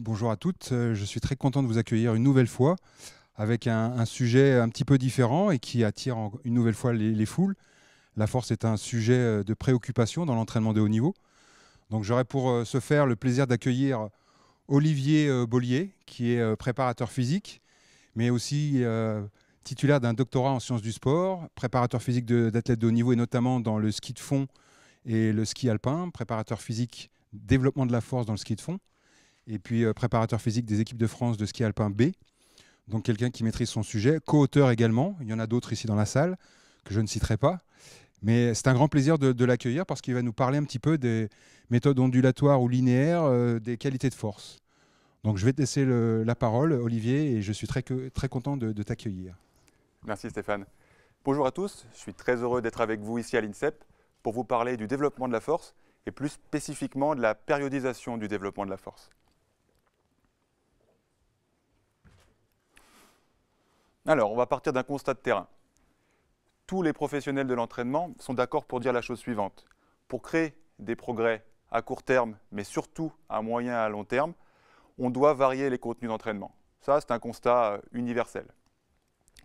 bonjour à toutes. Euh, je suis très content de vous accueillir une nouvelle fois avec un, sujet un petit peu différent et qui attire une nouvelle fois les, foules. La force est un sujet euh, de préoccupation dans l'entraînement de haut niveau. Donc j'aurai pour euh, ce faire le plaisir d'accueillir Olivier Bollier, qui est préparateur physique, mais aussi titulaire d'un doctorat en sciences du sport, préparateur physique d'athlètes de, de, haut niveau et notamment dans le ski de fond et le ski alpin, préparateur physique développement de la force dans le ski de fond, et puis euh, préparateur physique des équipes de France de ski alpin B. Donc quelqu'un qui maîtrise son sujet, co-auteur également. Il y en a d'autres ici dans la salle que je ne citerai pas. Mais c'est un grand plaisir de, l'accueillir parce qu'il va nous parler un petit peu des méthodes ondulatoires ou linéaires, euh, des qualités de force. Donc je vais te laisser la parole, Olivier, et je suis très, très content de, de t'accueillir. Merci Stéphane. Bonjour à tous, je suis très heureux d'être avec vous ici à l'INSEP pour vous parler du développement de la force et plus spécifiquement de la périodisation du développement de la force. Alors, on va partir d'un constat de terrain. Tous les professionnels de l'entraînement sont d'accord pour dire la chose suivante. Pour créer des progrès à court terme, mais surtout à moyen et à long terme, on doit varier les contenus d'entraînement. Ça, c'est un constat euh, universel.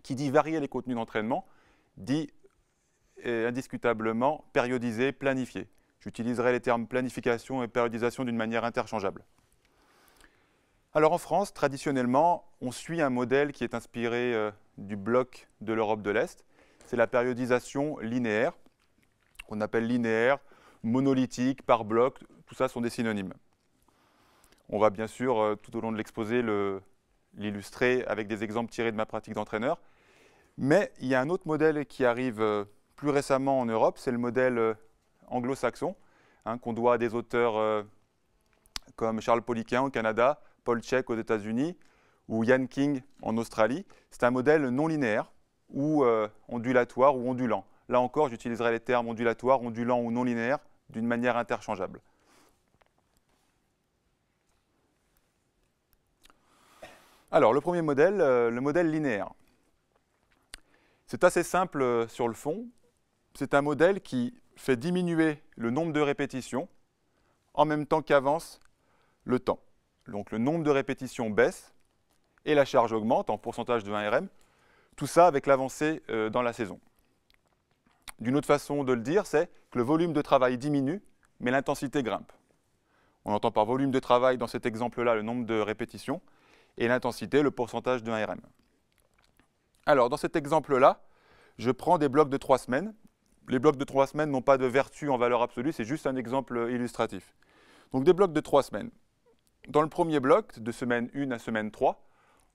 Qui dit varier les contenus d'entraînement, dit euh, indiscutablement périodiser, planifier. J'utiliserai les termes planification et périodisation d'une manière interchangeable. Alors en France, traditionnellement, on suit un modèle qui est inspiré euh, du bloc de l'Europe de l'Est. C'est la périodisation linéaire, qu'on appelle linéaire, monolithique, par bloc, tout ça sont des synonymes. On va bien sûr, euh, tout au long de l'exposé, l'illustrer avec des exemples tirés de ma pratique d'entraîneur. Mais il y a un autre modèle qui arrive euh, plus récemment en Europe, c'est le modèle anglo-saxon, hein, qu'on doit à des auteurs comme Charles Poliquin au Canada, Paul Check aux États-Unis ou Yan King en Australie. C'est un modèle non linéaire ou euh, ondulatoire ou ondulant. Là encore, j'utiliserai les termes ondulatoire, ondulant ou non linéaire d'une manière interchangeable. Alors, le premier modèle, euh, le modèle linéaire. C'est assez simple euh, sur le fond. C'est un modèle qui fait diminuer le nombre de répétitions en même temps qu'avance le temps. Donc le nombre de répétitions baisse et la charge augmente en pourcentage de 1 RM. Tout ça avec l'avancée euh, dans la saison. D'une autre façon de le dire, c'est que le volume de travail diminue, mais l'intensité grimpe. On entend par volume de travail, dans cet exemple-là, le nombre de répétitions, et l'intensité, le pourcentage de 1 RM. Alors, dans cet exemple-là, je prends des blocs de 3 semaines. Les blocs de 3 semaines n'ont pas de vertu en valeur absolue, c'est juste un exemple illustratif. Donc, des blocs de 3 semaines. Dans le premier bloc, de semaine 1 à semaine 3,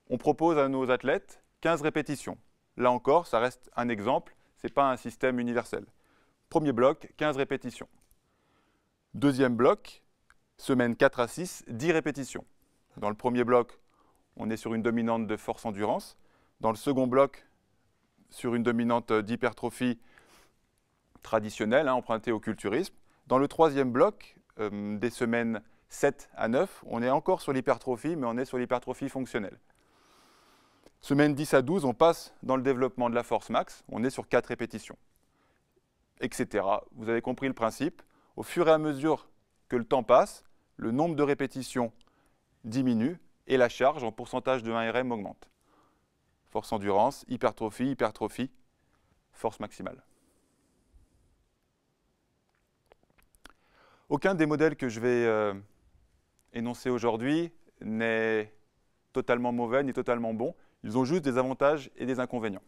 on propose à nos athlètes 15 répétitions. Là encore, ça reste un exemple, ce n'est pas un système universel. Premier bloc, 15 répétitions. Deuxième bloc, semaine 4 à 6, 10 répétitions. Dans le premier bloc, on est sur une dominante de force endurance. Dans le second bloc, sur une dominante d'hypertrophie traditionnelle, hein, empruntée au culturisme. Dans le troisième bloc, euh, des semaines 7 à 9, on est encore sur l'hypertrophie, mais on est sur l'hypertrophie fonctionnelle. Semaine 10 à 12, on passe dans le développement de la force max, on est sur 4 répétitions, etc. Vous avez compris le principe. Au fur et à mesure que le temps passe, le nombre de répétitions diminue et la charge en pourcentage de 1 RM augmente. Force endurance, hypertrophie, hypertrophie, force maximale. Aucun des modèles que je vais euh, Énoncé aujourd'hui n'est totalement mauvais ni totalement bon. Ils ont juste des avantages et des inconvénients.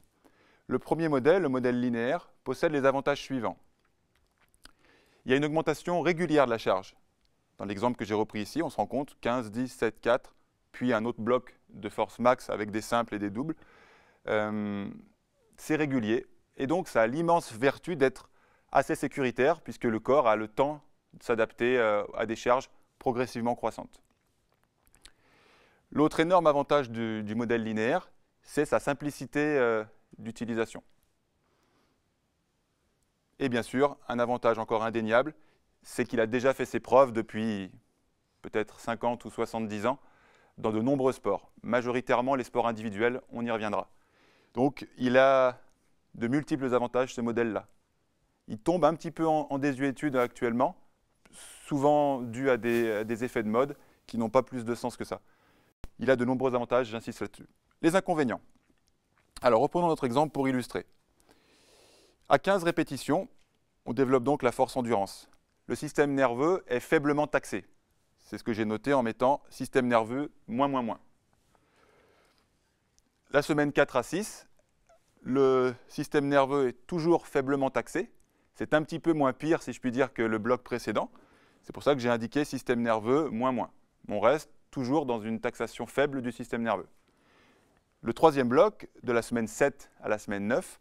Le premier modèle, le modèle linéaire, possède les avantages suivants. Il y a une augmentation régulière de la charge. Dans l'exemple que j'ai repris ici, on se rend compte 15, 10, 7, 4, puis un autre bloc de force max avec des simples et des doubles. Euh, c'est régulier et donc ça a l'immense vertu d'être assez sécuritaire puisque le corps a le temps de s'adapter euh, à des charges progressivement croissante. L'autre énorme avantage du, modèle linéaire, c'est sa simplicité euh, d'utilisation. Et bien sûr, un avantage encore indéniable, c'est qu'il a déjà fait ses preuves depuis peut-être 50 ou 70 ans dans de nombreux sports, majoritairement les sports individuels, on y reviendra. Donc il a de multiples avantages ce modèle-là. Il tombe un petit peu en désuétude actuellement, souvent dû à des, effets de mode qui n'ont pas plus de sens que ça. Il a de nombreux avantages, j'insiste là-dessus. Les inconvénients. Alors reprenons notre exemple pour illustrer. À 15 répétitions, on développe donc la force endurance. Le système nerveux est faiblement taxé. C'est ce que j'ai noté en mettant système nerveux moins moins moins. La semaine 4 à 6, le système nerveux est toujours faiblement taxé. C'est un petit peu moins pire, si je puis dire, que le bloc précédent. C'est pour ça que j'ai indiqué système nerveux moins moins. On reste toujours dans une taxation faible du système nerveux. Le troisième bloc, de la semaine 7 à la semaine 9,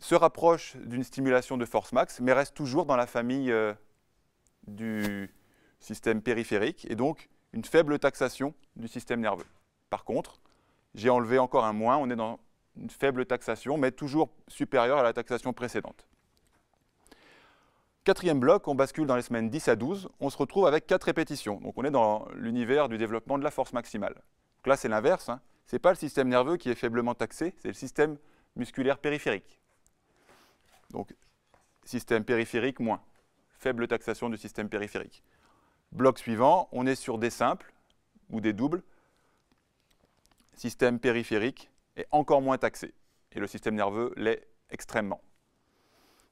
se rapproche d'une stimulation de force max, mais reste toujours dans la famille euh, du système périphérique, et donc une faible taxation du système nerveux. Par contre, j'ai enlevé encore un moins, on est dans une faible taxation, mais toujours supérieure à la taxation précédente. Quatrième bloc, on bascule dans les semaines 10 à 12, on se retrouve avec quatre répétitions. Donc on est dans l'univers du développement de la force maximale. là, c'est l'inverse. Hein. Ce n'est pas le système nerveux qui est faiblement taxé, c'est le système musculaire périphérique. Donc, système périphérique moins. Faible taxation du système périphérique. Bloc suivant, on est sur des simples ou des doubles. Système périphérique est encore moins taxé. Et le système nerveux l'est extrêmement.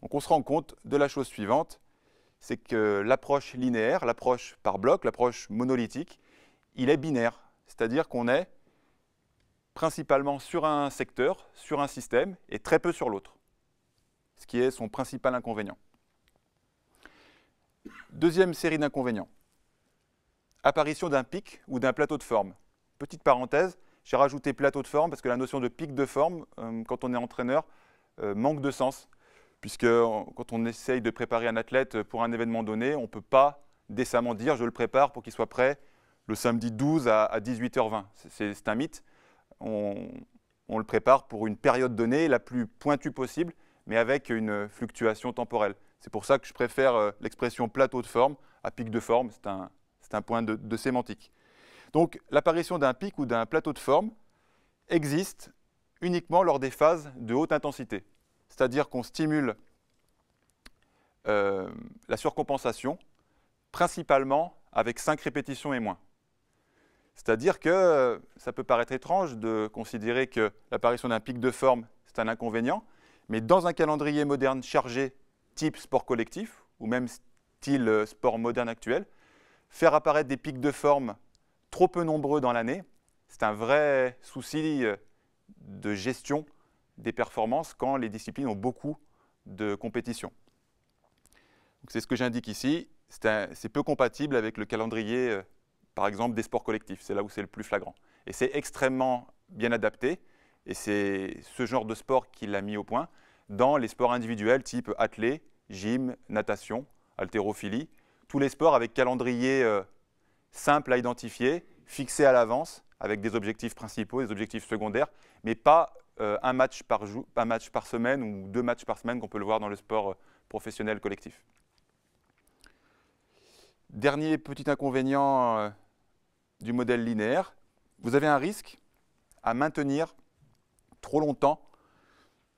Donc on se rend compte de la chose suivante, c'est que l'approche linéaire, l'approche par bloc, l'approche monolithique, il est binaire, c'est-à-dire qu'on est principalement sur un secteur, sur un système, et très peu sur l'autre, ce qui est son principal inconvénient. Deuxième série d'inconvénients, apparition d'un pic ou d'un plateau de forme. Petite parenthèse, j'ai rajouté plateau de forme parce que la notion de pic de forme, euh, quand on est entraîneur, euh, manque de sens puisque quand on essaye de préparer un athlète pour un événement donné, on ne peut pas décemment dire je le prépare pour qu'il soit prêt le samedi 12 à, 18h20. C'est un mythe. On, le prépare pour une période donnée, la plus pointue possible, mais avec une fluctuation temporelle. C'est pour ça que je préfère euh, l'expression plateau de forme à pic de forme. C'est un, point de sémantique. Donc l'apparition d'un pic ou d'un plateau de forme existe uniquement lors des phases de haute intensité c'est-à-dire qu'on stimule euh, la surcompensation, principalement avec 5 répétitions et moins. C'est-à-dire que euh, ça peut paraître étrange de considérer que l'apparition d'un pic de forme, c'est un inconvénient, mais dans un calendrier moderne chargé type sport collectif, ou même style euh, sport moderne actuel, faire apparaître des pics de forme trop peu nombreux dans l'année, c'est un vrai souci de gestion des performances quand les disciplines ont beaucoup de compétition. C'est ce que j'indique ici. C'est peu compatible avec le calendrier, euh, par exemple, des sports collectifs. C'est là où c'est le plus flagrant. Et c'est extrêmement bien adapté. Et c'est ce genre de sport qui l'a mis au point dans les sports individuels type athlé, gym, natation, haltérophilie. Tous les sports avec calendrier euh, simple à identifier, fixé à l'avance, avec des objectifs principaux, des objectifs secondaires, mais pas euh, un, match par match par semaine ou deux matchs par semaine qu'on peut le voir dans le sport euh, professionnel collectif. Dernier petit inconvénient euh, du modèle linéaire, vous avez un risque à maintenir trop longtemps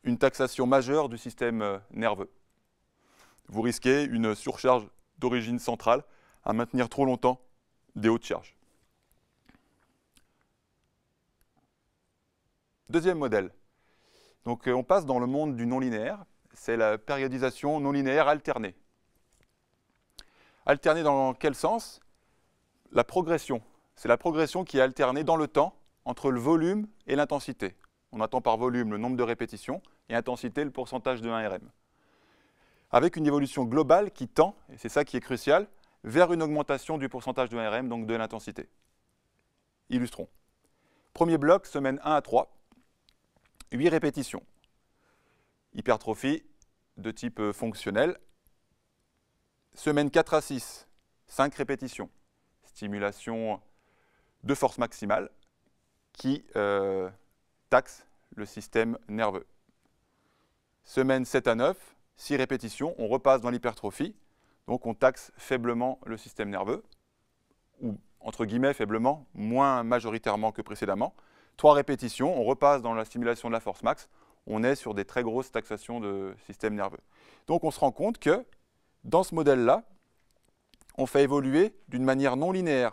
une taxation majeure du système nerveux. Vous risquez une surcharge d'origine centrale à maintenir trop longtemps des hautes charges. Deuxième modèle. Donc euh, on passe dans le monde du non-linéaire, c'est la périodisation non-linéaire alternée. Alternée dans quel sens La progression. C'est la progression qui est alternée dans le temps entre le volume et l'intensité. On attend par volume le nombre de répétitions et intensité le pourcentage de 1RM. Avec une évolution globale qui tend, et c'est ça qui est crucial, vers une augmentation du pourcentage de 1RM, donc de l'intensité. Illustrons. Premier bloc, semaine 1 à 3, 8 répétitions. Hypertrophie de type euh, fonctionnel. Semaine 4 à 6, 5 répétitions. Stimulation de force maximale qui euh, taxe le système nerveux. Semaine 7 à 9, 6 répétitions, on repasse dans l'hypertrophie, donc on taxe faiblement le système nerveux, ou entre guillemets faiblement, moins majoritairement que précédemment, Trois répétitions, on repasse dans la stimulation de la force max, on est sur des très grosses taxations de système nerveux. Donc on se rend compte que dans ce modèle-là, on fait évoluer d'une manière non linéaire,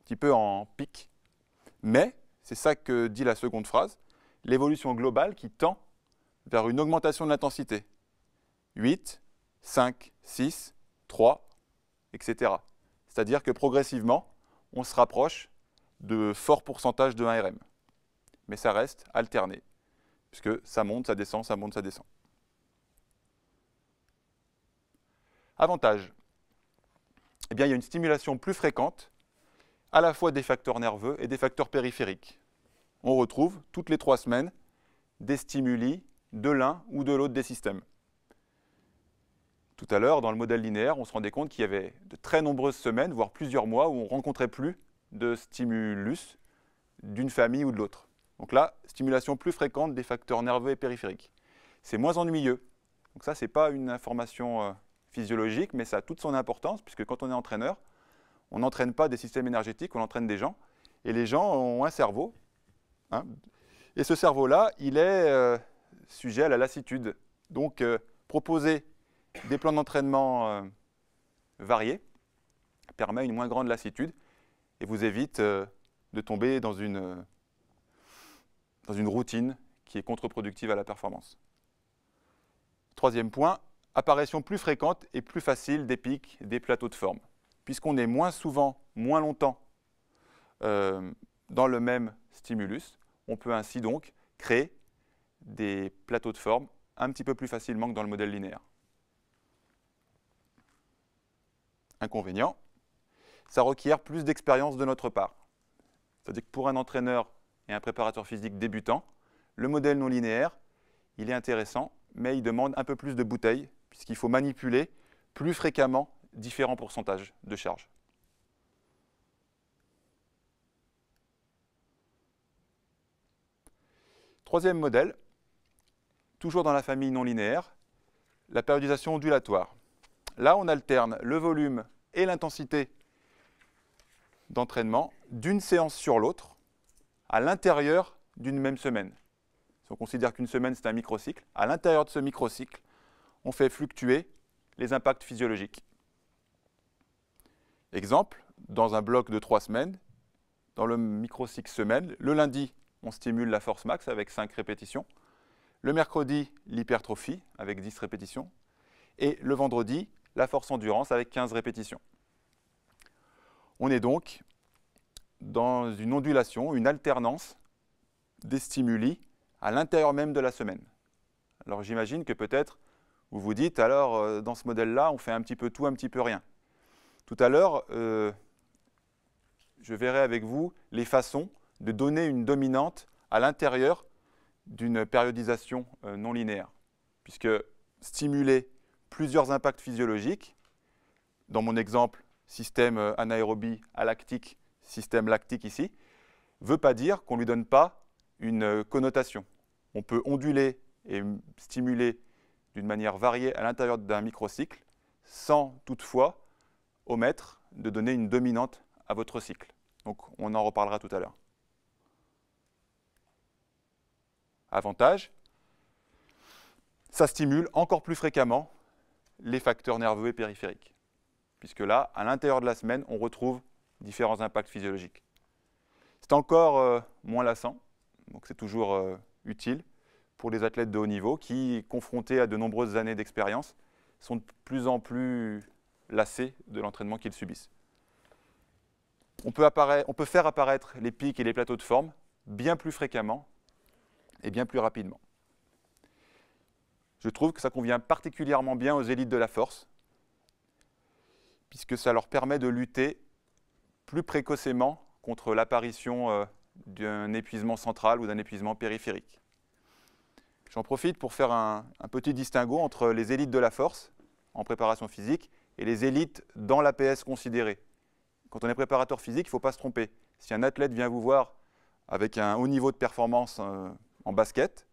un petit peu en pic, mais c'est ça que dit la seconde phrase, l'évolution globale qui tend vers une augmentation de l'intensité. 8, 5, 6, 3, etc. C'est-à-dire que progressivement, on se rapproche de fort pourcentage de 1 RM. Mais ça reste alterné, puisque ça monte, ça descend, ça monte, ça descend. Avantage. Eh bien, il y a une stimulation plus fréquente, à la fois des facteurs nerveux et des facteurs périphériques. On retrouve toutes les trois semaines des stimuli de l'un ou de l'autre des systèmes. Tout à l'heure, dans le modèle linéaire, on se rendait compte qu'il y avait de très nombreuses semaines, voire plusieurs mois, où on ne rencontrait plus de stimulus d'une famille ou de l'autre. Donc là, stimulation plus fréquente des facteurs nerveux et périphériques. C'est moins ennuyeux. Donc ça, ce n'est pas une information euh, physiologique, mais ça a toute son importance, puisque quand on est entraîneur, on n'entraîne pas des systèmes énergétiques, on entraîne des gens. Et les gens ont un cerveau. Hein. et ce cerveau-là, il est euh, sujet à la lassitude. Donc, euh, proposer des plans d'entraînement variés permet une moins grande lassitude et vous évite euh, de tomber dans une, euh, dans une routine qui est contre-productive à la performance. Troisième point, apparition plus fréquente et plus facile des pics, des plateaux de forme. Puisqu'on est moins souvent, moins longtemps euh, dans le même stimulus, on peut ainsi donc créer des plateaux de forme un petit peu plus facilement que dans le modèle linéaire. Inconvénient, ça requiert plus d'expérience de notre part. C'est-à-dire que pour un entraîneur et un préparateur physique débutant, le modèle non linéaire, il est intéressant, mais il demande un peu plus de bouteilles, puisqu'il faut manipuler plus fréquemment différents pourcentages de charge. Troisième modèle, toujours dans la famille non linéaire, la périodisation ondulatoire. Là, on alterne le volume et l'intensité d'entraînement d'une séance sur l'autre à l'intérieur d'une même semaine. Si on considère qu'une semaine, c'est un microcycle, à l'intérieur de ce microcycle, on fait fluctuer les impacts physiologiques. Exemple, dans un bloc de trois semaines, dans le microcycle semaine, le lundi, on stimule la force max avec 5 répétitions, le mercredi, l'hypertrophie avec 10 répétitions, et le vendredi, la force endurance avec 15 répétitions. On est donc dans une ondulation, une alternance des stimuli à l'intérieur même de la semaine. Alors j'imagine que peut-être vous vous dites, alors euh, dans ce modèle-là, on fait un petit peu tout, un petit peu rien. Tout à l'heure, euh, je verrai avec vous les façons de donner une dominante à l'intérieur d'une périodisation euh, non linéaire, puisque stimuler plusieurs impacts physiologiques, dans mon exemple, système euh, anaérobie alactique, système lactique ici, ne veut pas dire qu'on ne lui donne pas une euh, connotation. On peut onduler et stimuler d'une manière variée à l'intérieur d'un microcycle sans toutefois omettre de donner une dominante à votre cycle. Donc on en reparlera tout à l'heure. Avantage, ça stimule encore plus fréquemment les facteurs nerveux et périphériques puisque là, à l'intérieur de la semaine, on retrouve différents impacts physiologiques. C'est encore euh, moins lassant, donc c'est toujours euh, utile pour les athlètes de haut niveau qui, confrontés à de nombreuses années d'expérience, sont de plus en plus lassés de l'entraînement qu'ils subissent. on peut, faire apparaître les pics et les plateaux de forme bien plus fréquemment et bien plus rapidement. Je trouve que ça convient particulièrement bien aux élites de la force, puisque ça leur permet de lutter plus précocement contre l'apparition euh, d'un épuisement central ou d'un épuisement périphérique. J'en profite pour faire un, petit distinguo entre les élites de la force en préparation physique et les élites dans l'APS considérée. Quand on est préparateur physique, il ne faut pas se tromper. Si un athlète vient vous voir avec un haut niveau de performance euh, en basket,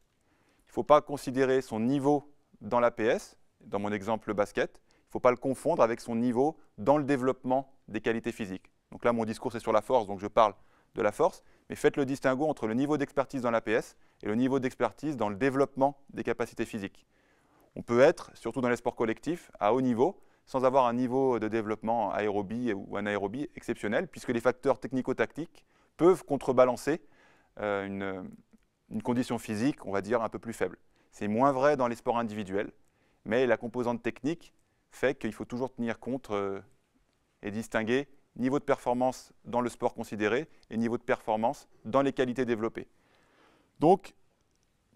il ne faut pas considérer son niveau dans l'APS, dans mon exemple le basket, faut pas le confondre avec son niveau dans le développement des qualités physiques. Donc là, mon discours, c'est sur la force, donc je parle de la force, mais faites le distinguo entre le niveau d'expertise dans l'APS et le niveau d'expertise dans le développement des capacités physiques. On peut être, surtout dans les sports collectifs, à haut niveau, sans avoir un niveau de développement aérobie ou anaérobie exceptionnel, puisque les facteurs technico-tactiques peuvent contrebalancer euh, une, condition physique, on va dire, un peu plus faible. C'est moins vrai dans les sports individuels, mais la composante technique fait qu'il faut toujours tenir compte euh, et distinguer niveau de performance dans le sport considéré et niveau de performance dans les qualités développées. Donc,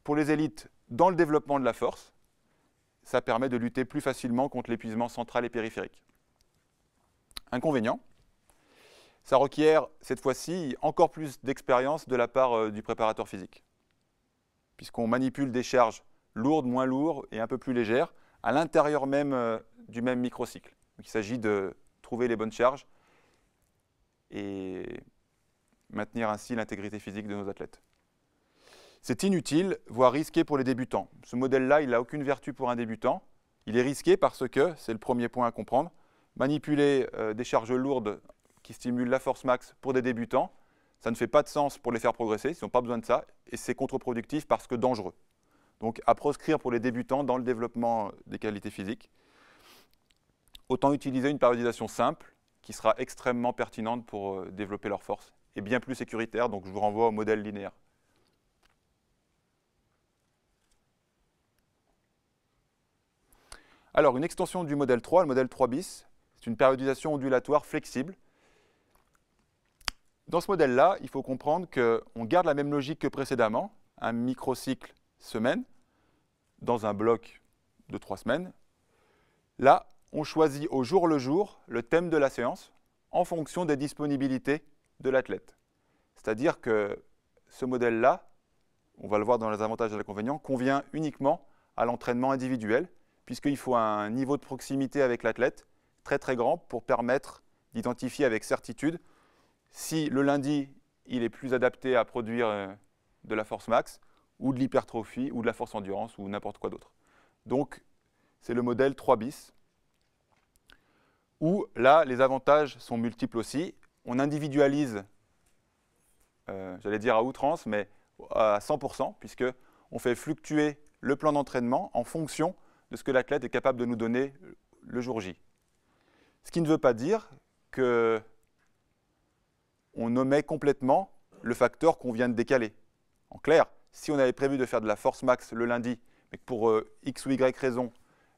pour les élites, dans le développement de la force, ça permet de lutter plus facilement contre l'épuisement central et périphérique. Inconvénient, ça requiert cette fois-ci encore plus d'expérience de la part euh, du préparateur physique, puisqu'on manipule des charges lourdes, moins lourdes et un peu plus légères, à l'intérieur même euh, du même microcycle. il s'agit de trouver les bonnes charges et maintenir ainsi l'intégrité physique de nos athlètes. C'est inutile, voire risqué pour les débutants. Ce modèle-là, il n'a aucune vertu pour un débutant. Il est risqué parce que, c'est le premier point à comprendre, manipuler euh, des charges lourdes qui stimulent la force max pour des débutants, ça ne fait pas de sens pour les faire progresser, ils n'ont pas besoin de ça, et c'est contre-productif parce que dangereux donc à proscrire pour les débutants dans le développement des qualités physiques. Autant utiliser une périodisation simple qui sera extrêmement pertinente pour euh, développer leur force et bien plus sécuritaire, donc je vous renvoie au modèle linéaire. Alors, une extension du modèle 3, le modèle 3 bis, c'est une périodisation ondulatoire flexible. Dans ce modèle-là, il faut comprendre qu'on garde la même logique que précédemment, un microcycle semaine, dans un bloc de trois semaines. Là, on choisit au jour le jour le thème de la séance en fonction des disponibilités de l'athlète. C'est-à-dire que ce modèle-là, on va le voir dans les avantages et les inconvénients, convient uniquement à l'entraînement individuel, puisqu'il faut un niveau de proximité avec l'athlète très très grand pour permettre d'identifier avec certitude si le lundi il est plus adapté à produire euh, de la force max, ou de l'hypertrophie, ou de la force endurance, ou n'importe quoi d'autre. Donc, c'est le modèle 3 bis, où là, les avantages sont multiples aussi. On individualise, euh, j'allais dire à outrance, mais à 100%, puisque on fait fluctuer le plan d'entraînement en fonction de ce que l'athlète est capable de nous donner le jour J. Ce qui ne veut pas dire que on omet complètement le facteur qu'on vient de décaler. En clair, si on avait prévu de faire de la force max le lundi, mais que pour euh, X ou Y raison,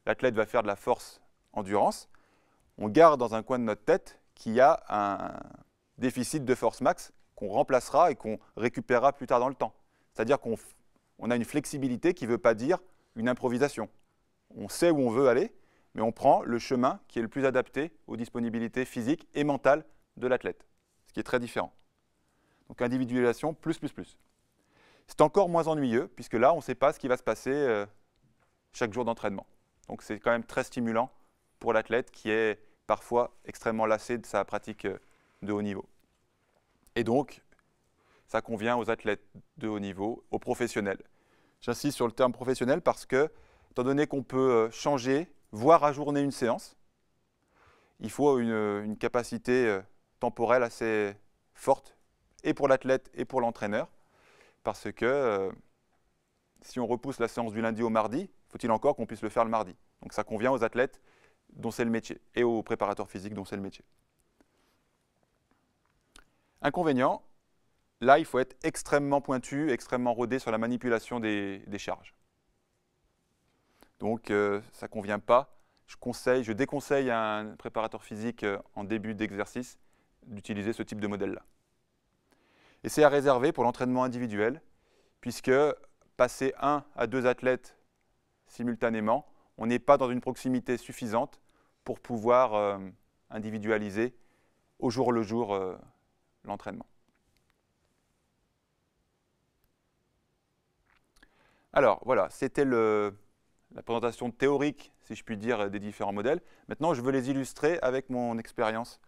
l'athlète va faire de la force endurance, on garde dans un coin de notre tête qu'il y a un déficit de force max qu'on remplacera et qu'on récupérera plus tard dans le temps. C'est-à-dire qu'on a une flexibilité qui ne veut pas dire une improvisation. On sait où on veut aller, mais on prend le chemin qui est le plus adapté aux disponibilités physiques et mentales de l'athlète, ce qui est très différent. Donc individualisation, plus, plus, plus. C'est encore moins ennuyeux, puisque là, on ne sait pas ce qui va se passer euh, chaque jour d'entraînement. Donc c'est quand même très stimulant pour l'athlète qui est parfois extrêmement lassé de sa pratique euh, de haut niveau. Et donc, ça convient aux athlètes de haut niveau, aux professionnels. J'insiste sur le terme professionnel parce que, étant donné qu'on peut euh, changer, voire ajourner une séance, il faut une capacité temporelle assez forte, et pour l'athlète et pour l'entraîneur parce que euh, si on repousse la séance du lundi au mardi, faut-il encore qu'on puisse le faire le mardi Donc ça convient aux athlètes dont c'est le métier et aux préparateurs physiques dont c'est le métier. Inconvénient, là il faut être extrêmement pointu, extrêmement rodé sur la manipulation des, charges. Donc euh, ça ne convient pas. Je, conseille, je déconseille à un préparateur physique euh, en début d'exercice d'utiliser ce type de modèle-là. Et c'est à réserver pour l'entraînement individuel, puisque passer un à deux athlètes simultanément, on n'est pas dans une proximité suffisante pour pouvoir euh, individualiser au jour le jour euh, l'entraînement. Alors voilà, c'était la présentation théorique, si je puis dire, des différents modèles. Maintenant, je veux les illustrer avec mon expérience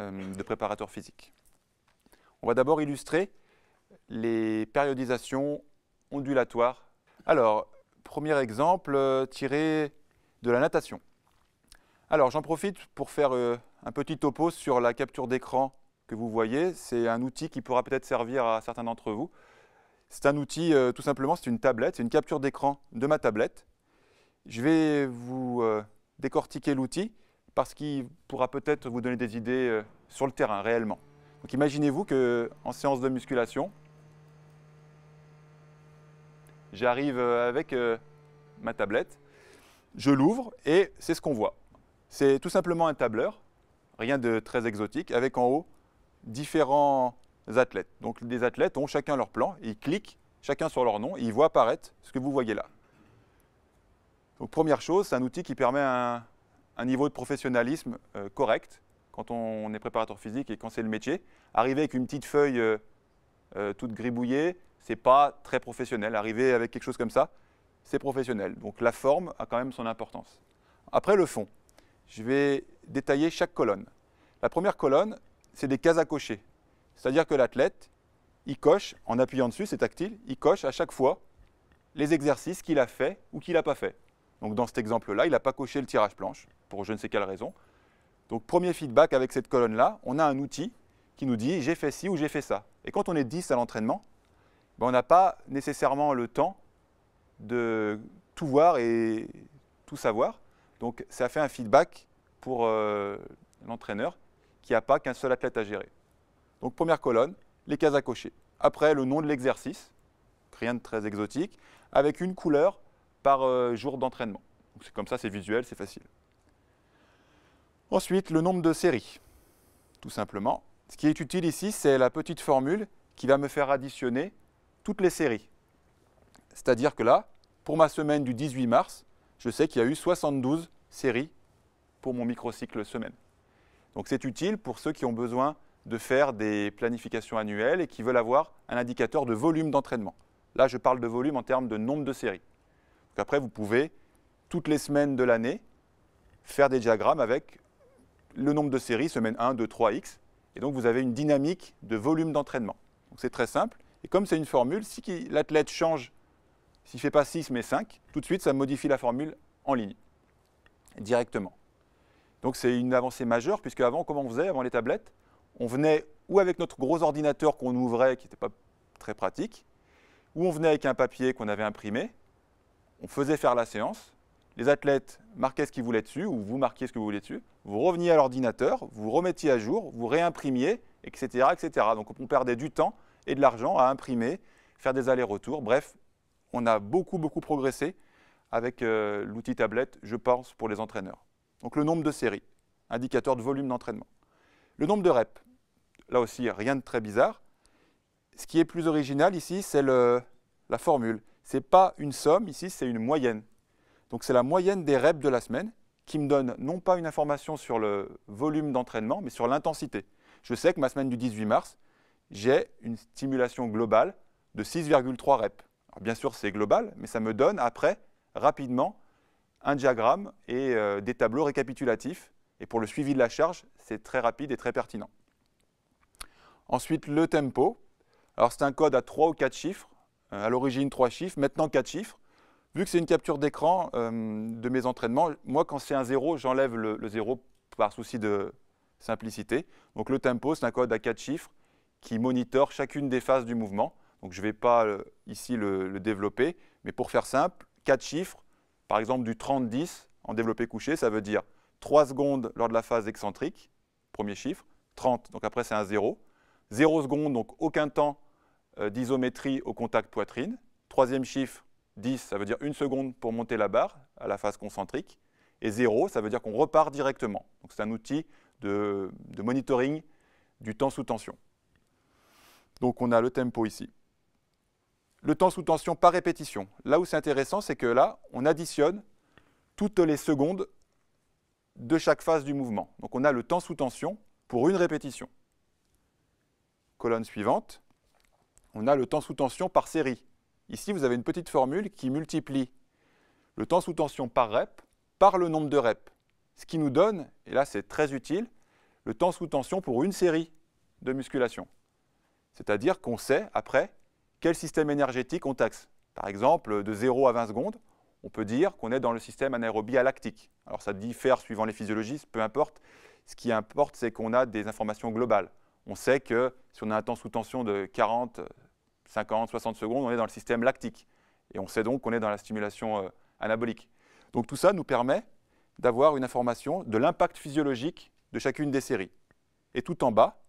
euh, de préparateur physique. On va d'abord illustrer les périodisations ondulatoires. Alors, premier exemple euh, tiré de la natation. Alors, j'en profite pour faire euh, un petit topo sur la capture d'écran que vous voyez. C'est un outil qui pourra peut-être servir à certains d'entre vous. C'est un outil, euh, tout simplement, c'est une tablette, c'est une capture d'écran de ma tablette. Je vais vous décortiquer l'outil parce qu'il pourra peut-être vous donner des idées sur le terrain réellement imaginez-vous qu'en séance de musculation, j'arrive euh, avec euh, ma tablette, je l'ouvre et c'est ce qu'on voit. C'est tout simplement un tableur, rien de très exotique, avec en haut différents athlètes. Donc les athlètes ont chacun leur plan, ils cliquent chacun sur leur nom et ils voient apparaître ce que vous voyez là. Donc première chose, c'est un outil qui permet un, niveau de professionnalisme euh, correct quand on, est préparateur physique et quand c'est le métier. Arriver avec une petite feuille euh, euh, toute gribouillée, c'est pas très professionnel. Arriver avec quelque chose comme ça, c'est professionnel. Donc la forme a quand même son importance. Après le fond, je vais détailler chaque colonne. La première colonne, c'est des cases à cocher. C'est-à-dire que l'athlète, il coche, en appuyant dessus, c'est tactile, il coche à chaque fois les exercices qu'il a fait ou qu'il n'a pas fait. Donc dans cet exemple-là, il n'a pas coché le tirage planche, pour je ne sais quelle raison. Donc premier feedback avec cette colonne-là, on a un outil qui nous dit j'ai fait ci ou j'ai fait ça. Et quand on est 10 à l'entraînement, ben, on n'a pas nécessairement le temps de tout voir et tout savoir. Donc ça fait un feedback pour euh, l'entraîneur qui n'a pas qu'un seul athlète à gérer. Donc première colonne, les cases à cocher. Après, le nom de l'exercice, rien de très exotique, avec une couleur par euh, jour d'entraînement. C'est comme ça, c'est visuel, c'est facile. Ensuite, le nombre de séries, tout simplement. Ce qui est utile ici, c'est la petite formule qui va me faire additionner toutes les séries. C'est-à-dire que là, pour ma semaine du 18 mars, je sais qu'il y a eu 72 séries pour mon microcycle semaine. Donc c'est utile pour ceux qui ont besoin de faire des planifications annuelles et qui veulent avoir un indicateur de volume d'entraînement. Là, je parle de volume en termes de nombre de séries. après, vous pouvez, toutes les semaines de l'année, faire des diagrammes avec le nombre de séries, semaine 1, 2, 3, x. Et donc, vous avez une dynamique de volume d'entraînement. c'est très simple. Et comme c'est une formule, si l'athlète change, s'il ne fait pas 6 mais 5, tout de suite, ça modifie la formule en ligne, directement. Donc, c'est une avancée majeure, puisque avant, comment on faisait Avant les tablettes, on venait ou avec notre gros ordinateur qu'on ouvrait, qui n'était pas très pratique, ou on venait avec un papier qu'on avait imprimé, on faisait faire la séance, les athlètes marquaient ce qu'ils voulaient dessus, ou vous marquiez ce que vous voulez dessus, vous reveniez à l'ordinateur, vous remettiez à jour, vous réimprimiez, etc., Donc on perdait du temps et de l'argent à imprimer, faire des allers-retours. Bref, on a beaucoup, beaucoup progressé avec euh, l'outil tablette, je pense, pour les entraîneurs. Donc le nombre de séries, indicateur de volume d'entraînement. Le nombre de reps, là aussi, rien de très bizarre. Ce qui est plus original ici, c'est la formule. Ce n'est pas une somme, ici, c'est une moyenne. Donc c'est la moyenne des reps de la semaine qui me donne non pas une information sur le volume d'entraînement, mais sur l'intensité. Je sais que ma semaine du 18 mars, j'ai une stimulation globale de 6,3 reps. bien sûr, c'est global, mais ça me donne après, rapidement, un diagramme et euh, des tableaux récapitulatifs. Et pour le suivi de la charge, c'est très rapide et très pertinent. Ensuite, le tempo. Alors c'est un code à 3 ou 4 chiffres. Euh, à l'origine, 3 chiffres, maintenant 4 chiffres. Vu que c'est une capture d'écran euh, de mes entraînements, moi, quand c'est un 0, j'enlève le, zéro 0 par souci de simplicité. Donc le tempo, c'est un code à 4 chiffres qui monitore chacune des phases du mouvement. Donc je ne vais pas euh, ici le, développer, mais pour faire simple, 4 chiffres, par exemple du 30-10 en développé couché, ça veut dire 3 secondes lors de la phase excentrique, premier chiffre, 30, donc après c'est un 0, 0 secondes, donc aucun temps euh, d'isométrie au contact poitrine, troisième chiffre, 10, ça veut dire une seconde pour monter la barre à la phase concentrique. Et 0, ça veut dire qu'on repart directement. Donc c'est un outil de, monitoring du temps sous tension. Donc on a le tempo ici. Le temps sous tension par répétition. Là où c'est intéressant, c'est que là, on additionne toutes les secondes de chaque phase du mouvement. Donc on a le temps sous tension pour une répétition. Colonne suivante, on a le temps sous tension par série. Ici, vous avez une petite formule qui multiplie le temps sous tension par rep par le nombre de rep. Ce qui nous donne, et là c'est très utile, le temps sous tension pour une série de musculations. C'est-à-dire qu'on sait après quel système énergétique on taxe. Par exemple, de 0 à 20 secondes, on peut dire qu'on est dans le système anaérobie lactique. Alors ça diffère suivant les physiologistes, peu importe. Ce qui importe, c'est qu'on a des informations globales. On sait que si on a un temps sous tension de 40, 50, 60 secondes, on est dans le système lactique. Et on sait donc qu'on est dans la stimulation euh, anabolique. Donc tout ça nous permet d'avoir une information de l'impact physiologique de chacune des séries. Et tout en bas,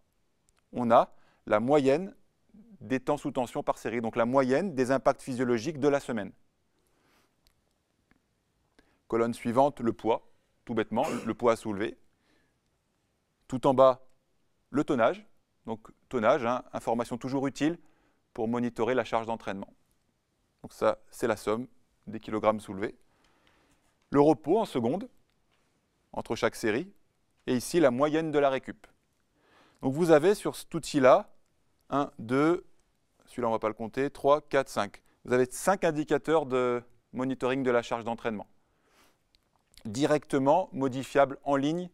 on a la moyenne des temps sous tension par série, donc la moyenne des impacts physiologiques de la semaine. Colonne suivante, le poids, tout bêtement, le poids à soulever. Tout en bas, le tonnage, donc tonnage, hein, information toujours utile pour monitorer la charge d'entraînement. Donc ça, c'est la somme des kilogrammes soulevés. Le repos en seconde, entre chaque série, et ici la moyenne de la récup. Donc vous avez sur cet outil-là, 1, 2, celui-là on ne va pas le compter, 3, 4, 5. Vous avez 5 indicateurs de monitoring de la charge d'entraînement, directement modifiables en ligne,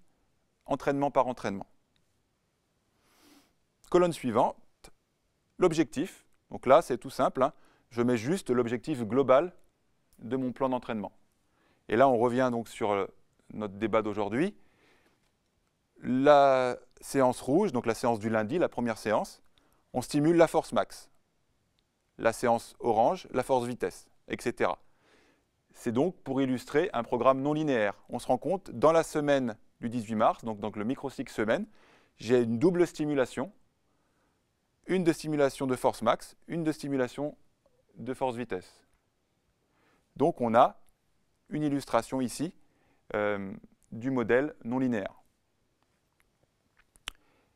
entraînement par entraînement. Colonne suivante, l'objectif, donc là, c'est tout simple. Hein. Je mets juste l'objectif global de mon plan d'entraînement. Et là, on revient donc sur euh, notre débat d'aujourd'hui. La séance rouge, donc la séance du lundi, la première séance, on stimule la force max. La séance orange, la force vitesse, etc. C'est donc pour illustrer un programme non linéaire. On se rend compte, dans la semaine du 18 mars, donc, donc le microcycle semaine, j'ai une double stimulation, une de stimulation de force max, une de stimulation de force vitesse. Donc on a une illustration ici euh, du modèle non linéaire.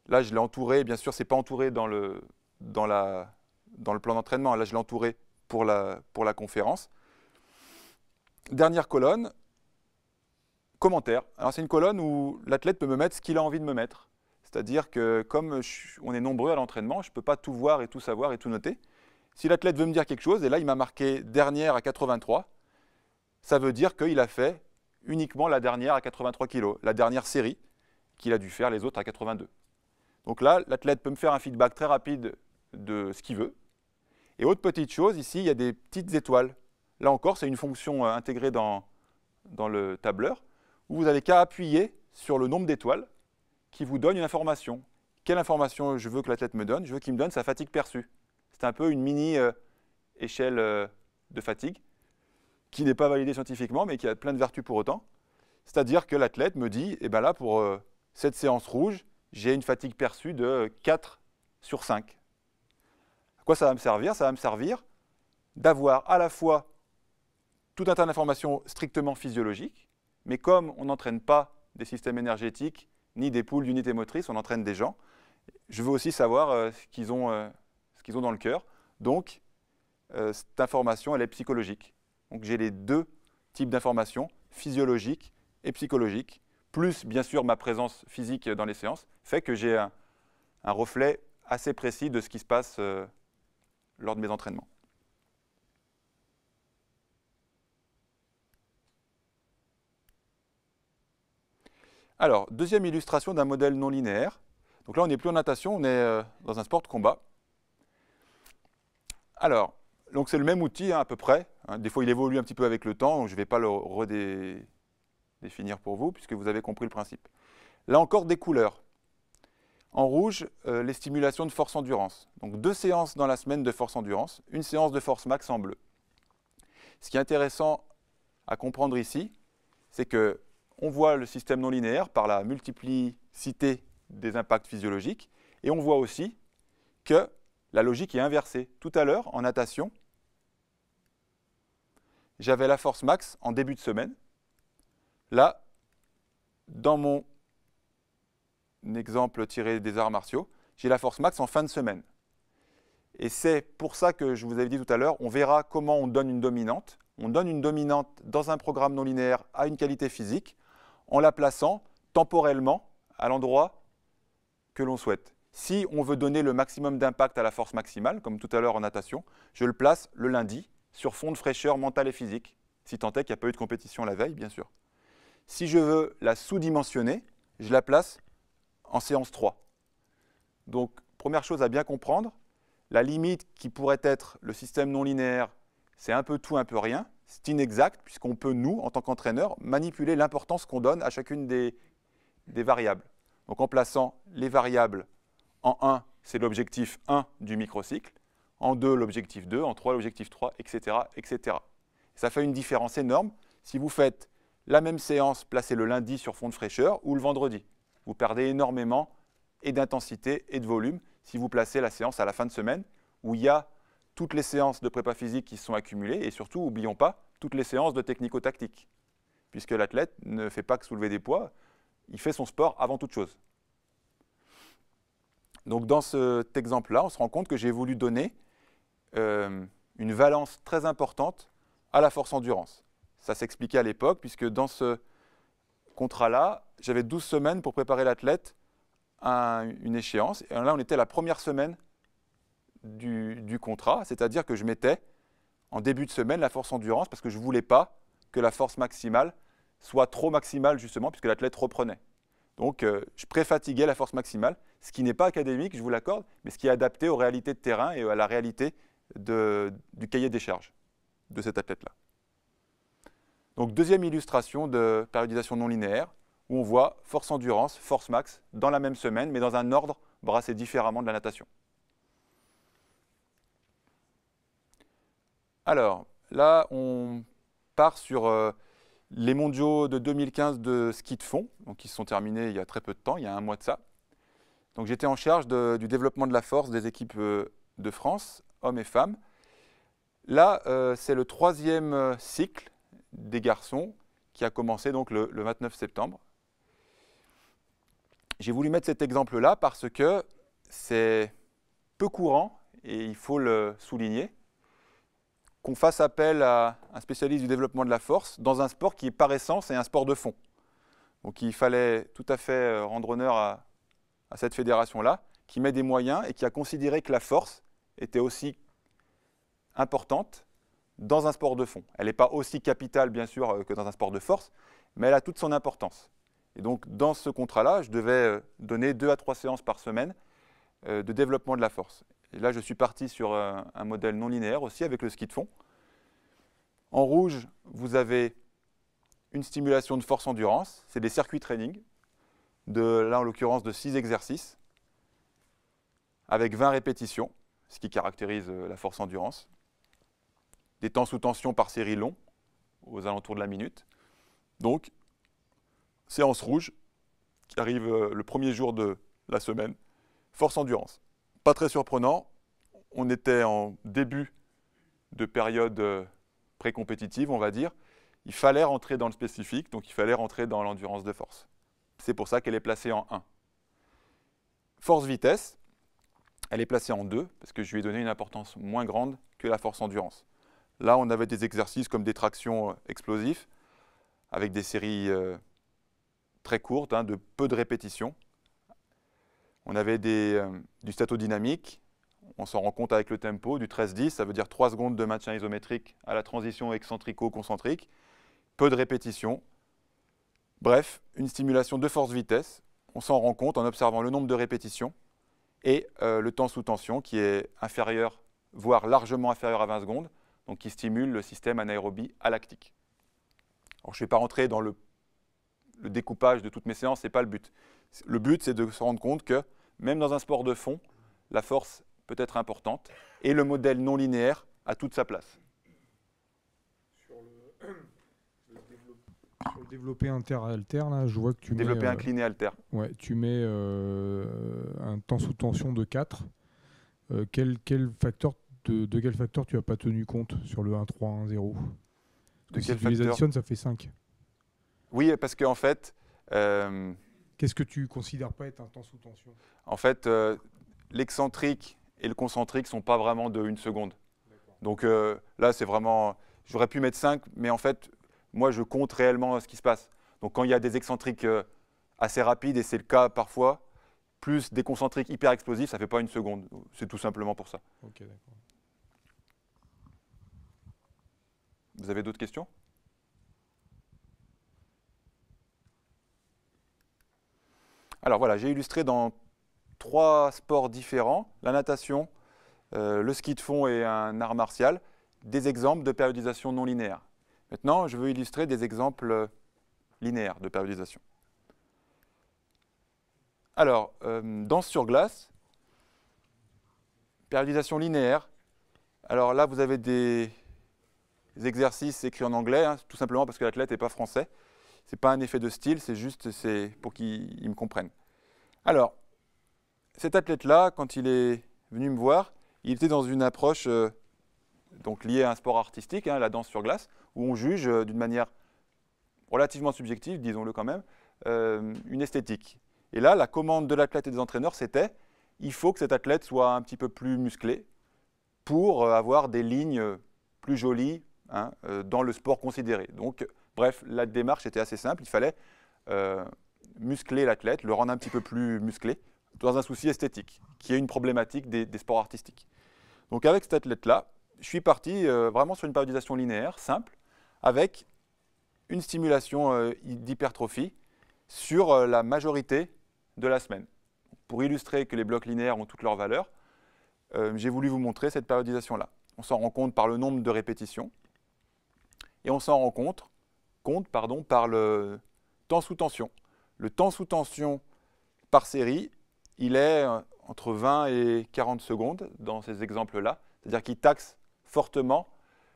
Là, je l'ai entouré, bien sûr, ce n'est pas entouré dans le, dans la, dans le plan d'entraînement, là je l'ai entouré pour la, pour la conférence. Dernière colonne, commentaire. Alors c'est une colonne où l'athlète peut me mettre ce qu'il a envie de me mettre. C'est-à-dire que comme on est nombreux à l'entraînement, je ne peux pas tout voir et tout savoir et tout noter. Si l'athlète veut me dire quelque chose, et là il m'a marqué dernière à 83, ça veut dire qu'il a fait uniquement la dernière à 83 kg, la dernière série qu'il a dû faire les autres à 82. Donc là, l'athlète peut me faire un feedback très rapide de ce qu'il veut. Et autre petite chose, ici, il y a des petites étoiles. Là encore, c'est une fonction euh, intégrée dans, dans le tableur, où vous n'avez qu'à appuyer sur le nombre d'étoiles qui vous donne une information. Quelle information je veux que l'athlète me donne Je veux qu'il me donne sa fatigue perçue. C'est un peu une mini euh, échelle euh, de fatigue qui n'est pas validée scientifiquement, mais qui a plein de vertus pour autant. C'est-à-dire que l'athlète me dit, eh ben là, pour euh, cette séance rouge, j'ai une fatigue perçue de 4 sur 5. À quoi ça va me servir Ça va me servir d'avoir à la fois tout un tas d'informations strictement physiologiques, mais comme on n'entraîne pas des systèmes énergétiques ni des poules d'unités motrices, on entraîne des gens. Je veux aussi savoir euh, ce qu'ils ont, euh, ont, dans le cœur. Donc, euh, cette information, elle est psychologique. Donc, j'ai les deux types d'informations, physiologiques et psychologiques, plus bien sûr ma présence physique dans les séances, fait que j'ai un, reflet assez précis de ce qui se passe lors de mes entraînements. Alors, deuxième illustration d'un modèle non linéaire. Donc là, on n'est plus en natation, on est euh, dans un sport de combat. Alors, donc c'est le même outil hein, à peu près. Hein. Des fois, il évolue un petit peu avec le temps, donc je ne vais pas le redéfinir pour vous, puisque vous avez compris le principe. Là encore, des couleurs. En rouge, euh, les stimulations de force endurance. Donc deux séances dans la semaine de force endurance, une séance de force max en bleu. Ce qui est intéressant à comprendre ici, c'est que on voit le système non linéaire par la multiplicité des impacts physiologiques, et on voit aussi que la logique est inversée. Tout à l'heure, en natation, j'avais la force max en début de semaine. Là, dans mon exemple tiré des arts martiaux, j'ai la force max en fin de semaine. Et c'est pour ça que je vous avais dit tout à l'heure, on verra comment on donne une dominante. On donne une dominante dans un programme non linéaire à une qualité physique en la plaçant temporellement à l'endroit que l'on souhaite. Si on veut donner le maximum d'impact à la force maximale, comme tout à l'heure en natation, je le place le lundi sur fond de fraîcheur mentale et physique, si tant est qu'il n'y a pas eu de compétition la veille, bien sûr. Si je veux la sous-dimensionner, je la place en séance 3. Donc, première chose à bien comprendre, la limite qui pourrait être le système non linéaire, c'est un peu tout, un peu rien. C'est inexact puisqu'on peut, nous, en tant qu'entraîneur, manipuler l'importance qu'on donne à chacune des, variables. Donc en plaçant les variables en 1, c'est l'objectif 1 du microcycle, en 2, l'objectif 2, en 3, l'objectif 3, etc., etc. Ça fait une différence énorme si vous faites la même séance placée le lundi sur fond de fraîcheur ou le vendredi. Vous perdez énormément et d'intensité et de volume si vous placez la séance à la fin de semaine où il y a toutes les séances de prépa physique qui sont accumulées et surtout, oublions pas, toutes les séances de technico-tactique. Puisque l'athlète ne fait pas que soulever des poids, il fait son sport avant toute chose. Donc dans cet exemple-là, on se rend compte que j'ai voulu donner euh, une valence très importante à la force endurance. Ça s'expliquait à l'époque, puisque dans ce contrat-là, j'avais 12 semaines pour préparer l'athlète à une échéance. Et là, on était la première semaine du, contrat, c'est-à-dire que je mettais en début de semaine la force endurance parce que je ne voulais pas que la force maximale soit trop maximale justement puisque l'athlète reprenait. Donc euh, je préfatiguais la force maximale, ce qui n'est pas académique, je vous l'accorde, mais ce qui est adapté aux réalités de terrain et à la réalité du cahier des charges de cet athlète-là. Donc deuxième illustration de périodisation non linéaire, où on voit force endurance, force max, dans la même semaine, mais dans un ordre brassé différemment de la natation. Alors, là, on part sur euh, les mondiaux de 2015 de ski de fond, donc qui se sont terminés il y a très peu de temps, il y a un mois de ça. Donc j'étais en charge du développement de la force des équipes euh, de France, hommes et femmes. Là, euh, c'est le troisième cycle des garçons qui a commencé donc le 29 septembre. J'ai voulu mettre cet exemple-là parce que c'est peu courant et il faut le souligner qu'on fasse appel à un spécialiste du développement de la force dans un sport qui, est par essence, est un sport de fond. Donc il fallait tout à fait euh, rendre honneur à, cette fédération-là, qui met des moyens et qui a considéré que la force était aussi importante dans un sport de fond. Elle n'est pas aussi capitale, bien sûr, euh, que dans un sport de force, mais elle a toute son importance. Et donc, dans ce contrat-là, je devais euh, donner deux à trois séances par semaine de développement de la force. Et là, je suis parti sur euh, un, modèle non linéaire aussi avec le ski de fond. En rouge, vous avez une stimulation de force endurance. C'est des circuits training, de, là en l'occurrence de 6 exercices, avec 20 répétitions, ce qui caractérise euh, la force endurance. Des temps sous tension par série long, aux alentours de la minute. Donc, séance rouge, qui arrive euh, le premier jour de la semaine, force endurance. Pas très surprenant, on était en début de période euh, pré-compétitive, on va dire. Il fallait rentrer dans le spécifique, donc il fallait rentrer dans l'endurance de force. C'est pour ça qu'elle est placée en 1. Force-vitesse, elle est placée en 2, parce que je lui ai donné une importance moins grande que la force-endurance. Là, on avait des exercices comme des tractions euh, explosives, avec des séries euh, très courtes, hein, de peu de répétitions, on avait euh, du stato dynamique, on s'en rend compte avec le tempo, du 13-10, ça veut dire 3 secondes de maintien isométrique à la transition excentrico-concentrique, peu de répétitions. Bref, une stimulation de force-vitesse, on s'en rend compte en observant le nombre de répétitions et euh, le temps sous tension qui est inférieur, voire largement inférieur à 20 secondes, donc qui stimule le système anaérobie alactique. Alors, je ne vais pas rentrer dans le, le découpage de toutes mes séances, ce n'est pas le but. Le but, c'est de se rendre compte que même dans un sport de fond, la force peut être importante et le modèle non linéaire a toute sa place. Sur le, le, développé inter-alter, je vois que tu mets. Euh, incliné alter. Ouais, tu mets euh, un temps sous tension de 4. Euh, quel, quel facteur de, quel facteur tu n'as pas tenu compte sur le 1, 3, 1, 0 si tu les additionnes, ça fait 5. Oui, parce qu'en fait, Qu'est-ce que tu considères pas être un temps sous tension En fait, euh, l'excentrique et le concentrique ne sont pas vraiment de une seconde. Donc euh, là, c'est vraiment. J'aurais pu mettre 5, mais en fait, moi, je compte réellement ce qui se passe. Donc quand il y a des excentriques euh, assez rapides, et c'est le cas parfois, plus des concentriques hyper explosifs, ça ne fait pas une seconde. C'est tout simplement pour ça. Vous avez d'autres questions Alors voilà, j'ai illustré dans trois sports différents, la natation, euh, le ski de fond et un art martial, des exemples de périodisation non linéaire. Maintenant, je veux illustrer des exemples linéaires de périodisation. Alors, euh, danse sur glace, périodisation linéaire. Alors là, vous avez des exercices écrits en anglais, hein, tout simplement parce que l'athlète n'est pas français n'est pas un effet de style, c'est juste pour qu'ils me comprennent. Alors, cet athlète-là, quand il est venu me voir, il était dans une approche euh, donc liée à un sport artistique, hein, la danse sur glace, où on juge euh, d'une manière relativement subjective, disons-le quand même, euh, une esthétique. Et là, la commande de l'athlète et des entraîneurs, c'était il faut que cet athlète soit un petit peu plus musclé pour avoir des lignes plus jolies hein, dans le sport considéré. Donc, Bref, la démarche était assez simple. Il fallait euh, muscler l'athlète, le rendre un petit peu plus musclé, dans un souci esthétique, qui est une problématique des, sports artistiques. Donc avec cet athlète-là, je suis parti euh, vraiment sur une périodisation linéaire, simple, avec une stimulation euh, d'hypertrophie sur la majorité de la semaine. Pour illustrer que les blocs linéaires ont toutes leurs valeurs, j'ai voulu vous montrer cette périodisation-là. On s'en rend compte par le nombre de répétitions, et on s'en rend compte compte pardon, par le temps sous tension. Le temps sous tension par série, il est euh, entre 20 et 40 secondes dans ces exemples-là, c'est-à-dire qu'il taxe fortement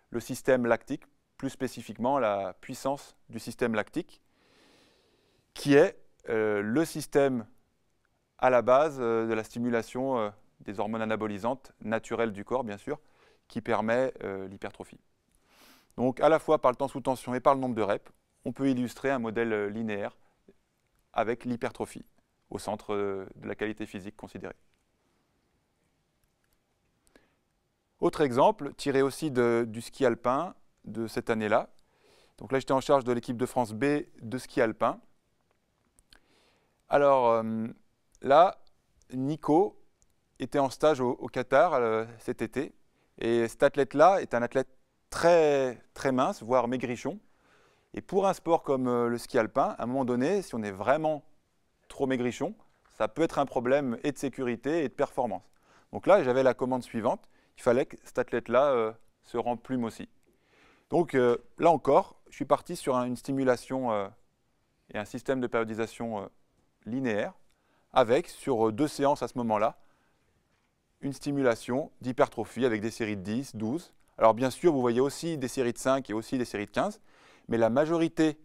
le système lactique, plus spécifiquement la puissance du système lactique, qui est euh, le système à la base euh, de la stimulation des hormones anabolisantes naturelles du corps, bien sûr, qui permet l'hypertrophie. Donc à la fois par le temps sous tension et par le nombre de reps, on peut illustrer un modèle euh, linéaire avec l'hypertrophie au centre euh, de la qualité physique considérée. Autre exemple, tiré aussi du ski alpin de cette année-là. Donc là, j'étais en charge de l'équipe de France B de ski alpin. Alors euh, là, Nico était en stage au, Qatar cet été. Et cet athlète-là est un athlète très, mince, voire maigrichon. Et pour un sport comme euh, le ski alpin, à un moment donné, si on est vraiment trop maigrichon, ça peut être un problème et de sécurité et de performance. Donc là, j'avais la commande suivante. Il fallait que cet athlète-là euh, se rende plume aussi. Donc euh, là encore, je suis parti sur une stimulation et un système de périodisation linéaire avec, sur deux séances à ce moment-là, une stimulation d'hypertrophie avec des séries de 10, 12, alors bien sûr, vous voyez aussi des séries de 5 et aussi des séries de 15, mais la majorité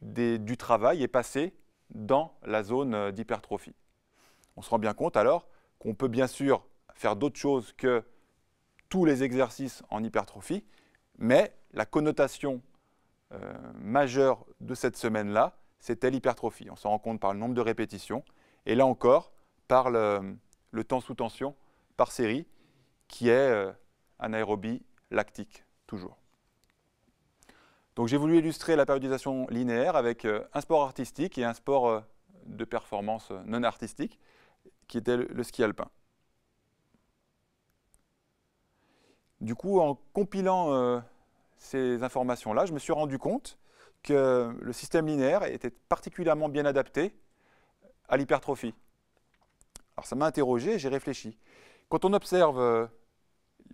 du travail est passée dans la zone euh, d'hypertrophie. On se rend bien compte alors qu'on peut bien sûr faire d'autres choses que tous les exercices en hypertrophie, mais la connotation euh, majeure de cette semaine-là, c'était l'hypertrophie. On se rend compte par le nombre de répétitions, et là encore, par le, temps sous tension par série, qui est euh, anaérobie lactique, toujours. Donc j'ai voulu illustrer la périodisation linéaire avec euh, un sport artistique et un sport euh, de performance euh, non artistique, qui était le ski alpin. Du coup, en compilant ces informations-là, je me suis rendu compte que le système linéaire était particulièrement bien adapté à l'hypertrophie. Alors ça m'a interrogé et j'ai réfléchi. Quand on observe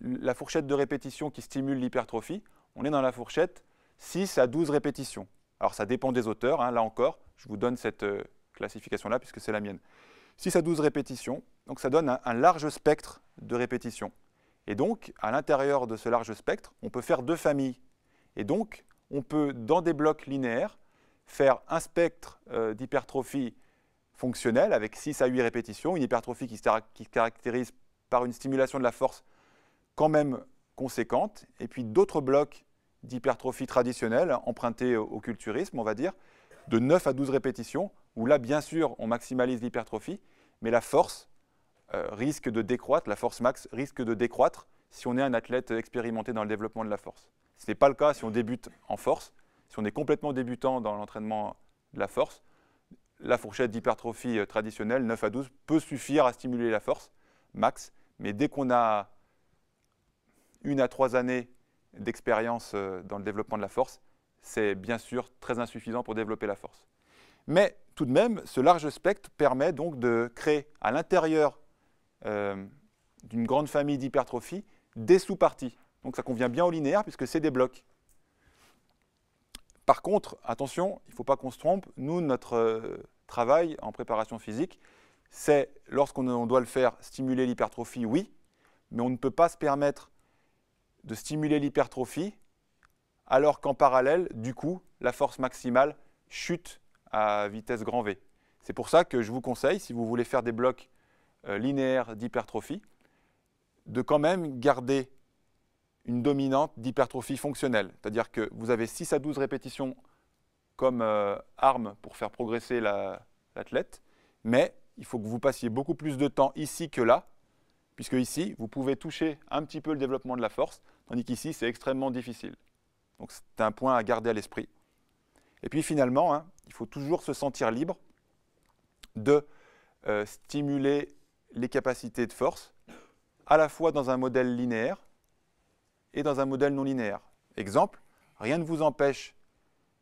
la fourchette de répétition qui stimule l'hypertrophie, on est dans la fourchette 6 à 12 répétitions. Alors ça dépend des auteurs, hein. là encore, je vous donne cette euh, classification-là puisque c'est la mienne. 6 à 12 répétitions, donc ça donne un, large spectre de répétitions. Et donc, à l'intérieur de ce large spectre, on peut faire deux familles. Et donc, on peut, dans des blocs linéaires, faire un spectre euh, d'hypertrophie fonctionnelle avec 6 à 8 répétitions, une hypertrophie qui se caractérise par une stimulation de la force quand même conséquente, et puis d'autres blocs d'hypertrophie traditionnelle, empruntés au culturisme, on va dire, de 9 à 12 répétitions, où là, bien sûr, on maximalise l'hypertrophie, mais la force euh, risque de décroître, la force max risque de décroître si on est un athlète expérimenté dans le développement de la force. Ce n'est pas le cas si on débute en force. Si on est complètement débutant dans l'entraînement de la force, la fourchette d'hypertrophie euh, traditionnelle, 9 à 12, peut suffire à stimuler la force max, mais dès qu'on a une à trois années d'expérience euh, dans le développement de la force, c'est bien sûr très insuffisant pour développer la force. Mais tout de même, ce large spectre permet donc de créer à l'intérieur euh, d'une grande famille d'hypertrophie des sous-parties. Donc ça convient bien au linéaire puisque c'est des blocs. Par contre, attention, il ne faut pas qu'on se trompe, nous, notre euh, travail en préparation physique, c'est lorsqu'on doit le faire, stimuler l'hypertrophie, oui, mais on ne peut pas se permettre de stimuler l'hypertrophie, alors qu'en parallèle, du coup, la force maximale chute à vitesse grand V. C'est pour ça que je vous conseille, si vous voulez faire des blocs euh, linéaires d'hypertrophie, de quand même garder une dominante d'hypertrophie fonctionnelle. C'est-à-dire que vous avez 6 à 12 répétitions comme euh, arme pour faire progresser l'athlète, mais il faut que vous passiez beaucoup plus de temps ici que là puisque ici, vous pouvez toucher un petit peu le développement de la force, tandis qu'ici, c'est extrêmement difficile. Donc c'est un point à garder à l'esprit. Et puis finalement, hein, il faut toujours se sentir libre de euh, stimuler les capacités de force, à la fois dans un modèle linéaire et dans un modèle non linéaire. Exemple, rien ne vous empêche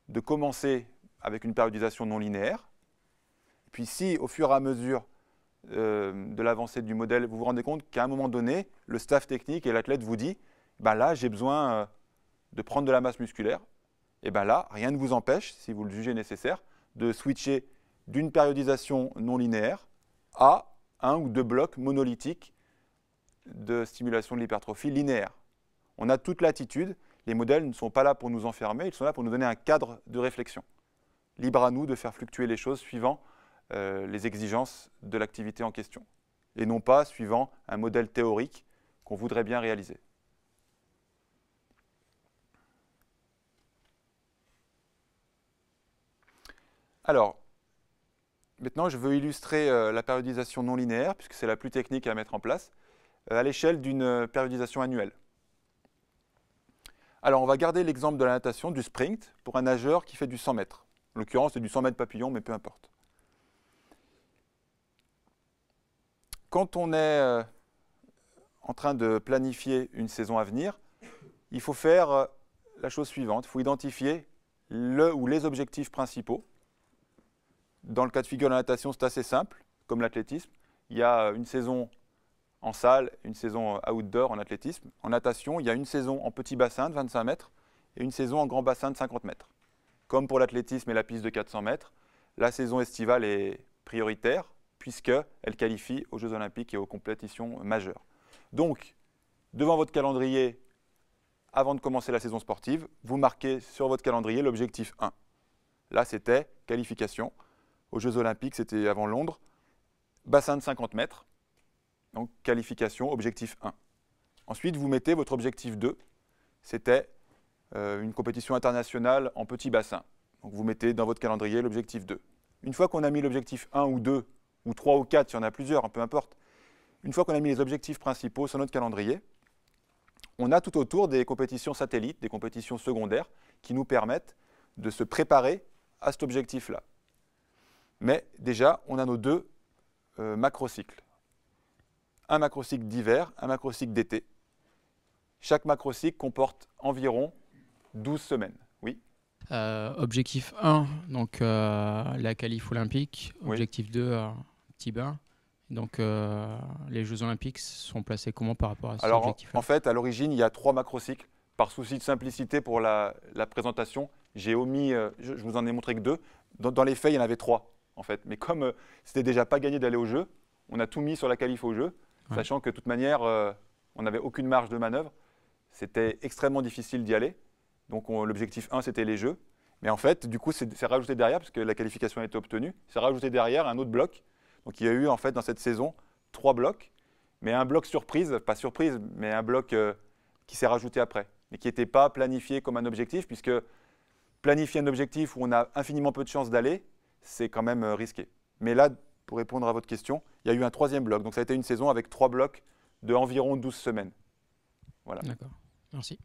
de commencer avec une périodisation non linéaire. puis si, au fur et à mesure euh, de l'avancée du modèle, vous vous rendez compte qu'à un moment donné, le staff technique et l'athlète vous dit bah là, j'ai besoin euh, de prendre de la masse musculaire. Et bien bah là, rien ne vous empêche, si vous le jugez nécessaire, de switcher d'une périodisation non linéaire à un ou deux blocs monolithiques de stimulation de l'hypertrophie linéaire. On a toute latitude. Les modèles ne sont pas là pour nous enfermer, ils sont là pour nous donner un cadre de réflexion. Libre à nous de faire fluctuer les choses suivant euh, les exigences de l'activité en question, et non pas suivant un modèle théorique qu'on voudrait bien réaliser. Alors, maintenant je veux illustrer euh, la périodisation non linéaire, puisque c'est la plus technique à mettre en place, euh, à l'échelle d'une périodisation annuelle. Alors, on va garder l'exemple de la natation, du sprint, pour un nageur qui fait du 100 mètres. En l'occurrence, c'est du 100 mètres papillon, mais peu importe. Quand on est euh, en train de planifier une saison à venir, il faut faire euh, la chose suivante. Il faut identifier le ou les objectifs principaux. Dans le cas de figure de la natation, c'est assez simple, comme l'athlétisme. Il y a euh, une saison en salle, une saison outdoor en athlétisme. En natation, il y a une saison en petit bassin de 25 mètres et une saison en grand bassin de 50 mètres. Comme pour l'athlétisme et la piste de 400 mètres, la saison estivale est prioritaire puisqu'elle qualifie aux Jeux Olympiques et aux compétitions majeures. Donc, devant votre calendrier, avant de commencer la saison sportive, vous marquez sur votre calendrier l'objectif 1. Là, c'était qualification. Aux Jeux Olympiques, c'était avant Londres. Bassin de 50 mètres. Donc, qualification, objectif 1. Ensuite, vous mettez votre objectif 2. C'était euh, une compétition internationale en petit bassin. Donc, vous mettez dans votre calendrier l'objectif 2. Une fois qu'on a mis l'objectif 1 ou 2 ou trois ou quatre, s'il y en a plusieurs, hein, peu importe. Une fois qu'on a mis les objectifs principaux sur notre calendrier, on a tout autour des compétitions satellites, des compétitions secondaires, qui nous permettent de se préparer à cet objectif-là. Mais déjà, on a nos deux euh, macrocycles. Un macrocycle d'hiver, un macrocycle d'été. Chaque macrocycle comporte environ 12 semaines. Oui euh, Objectif 1, donc euh, la qualif olympique. Objectif 2, donc, euh, les Jeux Olympiques sont placés comment par rapport à ce Alors, en fait, à l'origine, il y a trois macro-cycles. Par souci de simplicité pour la, présentation, j'ai omis, euh, je, vous en ai montré que deux. Dans, les faits, il y en avait trois, en fait. Mais comme ce euh, c'était déjà pas gagné d'aller au jeu, on a tout mis sur la qualif au jeu, sachant que de toute manière, on n'avait aucune marge de manœuvre. C'était extrêmement difficile d'y aller. Donc, l'objectif 1, c'était les Jeux. Mais en fait, du coup, c'est rajouté derrière, parce que la qualification a été obtenue, c'est rajouté derrière un autre bloc donc il y a eu en fait dans cette saison trois blocs, mais un bloc surprise, pas surprise, mais un bloc euh, qui s'est rajouté après mais qui n'était pas planifié comme un objectif, puisque planifier un objectif où on a infiniment peu de chances d'aller, c'est quand même euh, risqué. Mais là, pour répondre à votre question, il y a eu un troisième bloc. Donc ça a été une saison avec trois blocs de environ 12 semaines. Voilà. D'accord. Merci.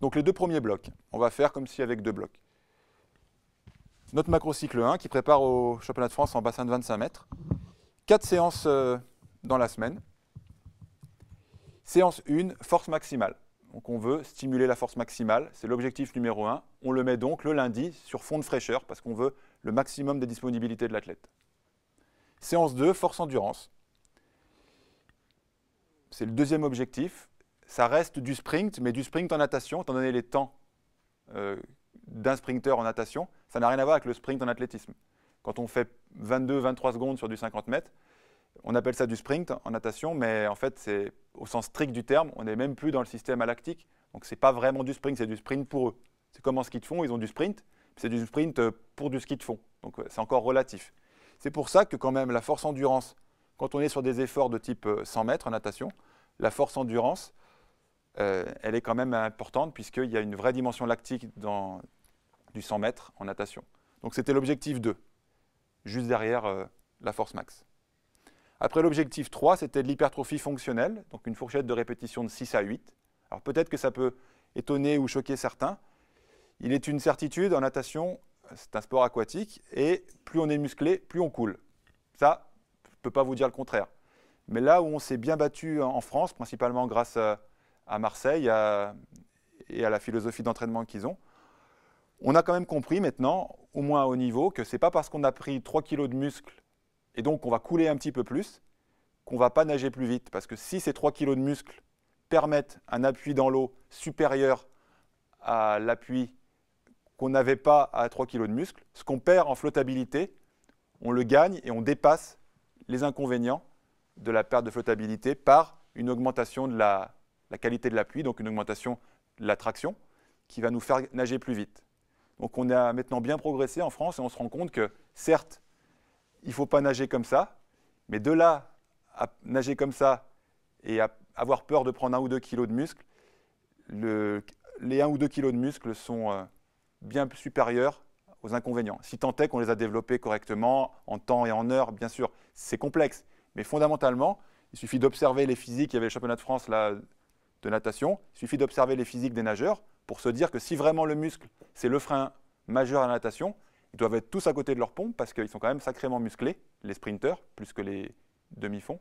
Donc les deux premiers blocs, on va faire comme si avec deux blocs notre macrocycle 1 qui prépare au championnat de France en bassin de 25 mètres. Quatre séances euh, dans la semaine. Séance 1, force maximale. Donc on veut stimuler la force maximale, c'est l'objectif numéro 1. On le met donc le lundi sur fond de fraîcheur parce qu'on veut le maximum des disponibilités de l'athlète. Séance 2, force endurance. C'est le deuxième objectif. Ça reste du sprint, mais du sprint en natation, étant donné les temps euh, d'un sprinteur en natation, ça n'a rien à voir avec le sprint en athlétisme. Quand on fait 22-23 secondes sur du 50 mètres, on appelle ça du sprint en natation, mais en fait, c'est au sens strict du terme, on n'est même plus dans le système l'actique, Donc, ce n'est pas vraiment du sprint, c'est du sprint pour eux. C'est comme en ski de fond, ils ont du sprint, c'est du sprint euh, pour du ski de fond. Donc, c'est encore relatif. C'est pour ça que, quand même, la force endurance, quand on est sur des efforts de type 100 euh, mètres en natation, la force endurance, euh, elle est quand même importante puisqu'il y a une vraie dimension lactique dans, du 100 mètres en natation. Donc c'était l'objectif 2, juste derrière euh, la force max. Après l'objectif 3, c'était de l'hypertrophie fonctionnelle, donc une fourchette de répétition de 6 à 8. Alors peut-être que ça peut étonner ou choquer certains. Il est une certitude, en natation, c'est un sport aquatique, et plus on est musclé, plus on coule. Ça, je ne peux pas vous dire le contraire. Mais là où on s'est bien battu en France, principalement grâce à, Marseille et à la philosophie d'entraînement qu'ils ont, on a quand même compris maintenant, au moins à haut niveau, que ce n'est pas parce qu'on a pris 3 kg de muscles et donc qu'on va couler un petit peu plus qu'on va pas nager plus vite. Parce que si ces 3 kg de muscles permettent un appui dans l'eau supérieur à l'appui qu'on n'avait pas à 3 kg de muscles, ce qu'on perd en flottabilité, on le gagne et on dépasse les inconvénients de la perte de flottabilité par une augmentation de la qualité de l'appui, donc une augmentation de la traction, qui va nous faire nager plus vite. Donc on a maintenant bien progressé en France et on se rend compte que, certes, il ne faut pas nager comme ça, mais de là à nager comme ça et à avoir peur de prendre un ou deux kilos de muscles, les un ou deux kilos de muscles sont euh, bien supérieurs aux inconvénients. Si tant est qu'on les a développés correctement, en temps et en heure, bien sûr, c'est complexe. Mais fondamentalement, il suffit d'observer les physiques, il y avait le championnat de France de natation, il suffit d'observer les physiques des nageurs, pour se dire que si vraiment le muscle, c'est le frein majeur à la natation, ils doivent être tous à côté de leur pompe parce qu'ils sont quand même sacrément musclés, les sprinteurs, plus que les demi-fonds.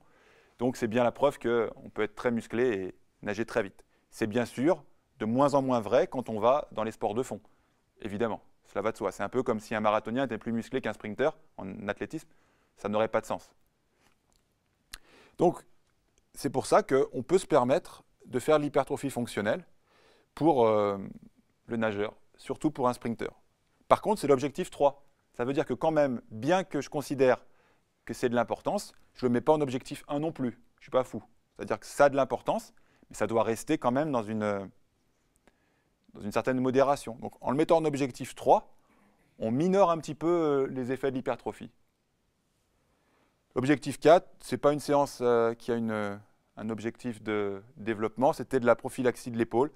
Donc c'est bien la preuve qu'on peut être très musclé et nager très vite. C'est bien sûr de moins en moins vrai quand on va dans les sports de fond, évidemment. Cela va de soi. C'est un peu comme si un marathonien était plus musclé qu'un sprinter en athlétisme. Ça n'aurait pas de sens. Donc, c'est pour ça qu'on peut se permettre de faire l'hypertrophie fonctionnelle pour euh, le nageur, surtout pour un sprinter. Par contre, c'est l'objectif 3. Ça veut dire que quand même, bien que je considère que c'est de l'importance, je ne le mets pas en objectif 1 non plus. Je ne suis pas fou. C'est-à-dire que ça a de l'importance, mais ça doit rester quand même dans une, dans une certaine modération. Donc en le mettant en objectif 3, on minore un petit peu euh, les effets de l'hypertrophie. L'objectif 4, ce n'est pas une séance euh, qui a une, un objectif de développement, c'était de la prophylaxie de l'épaule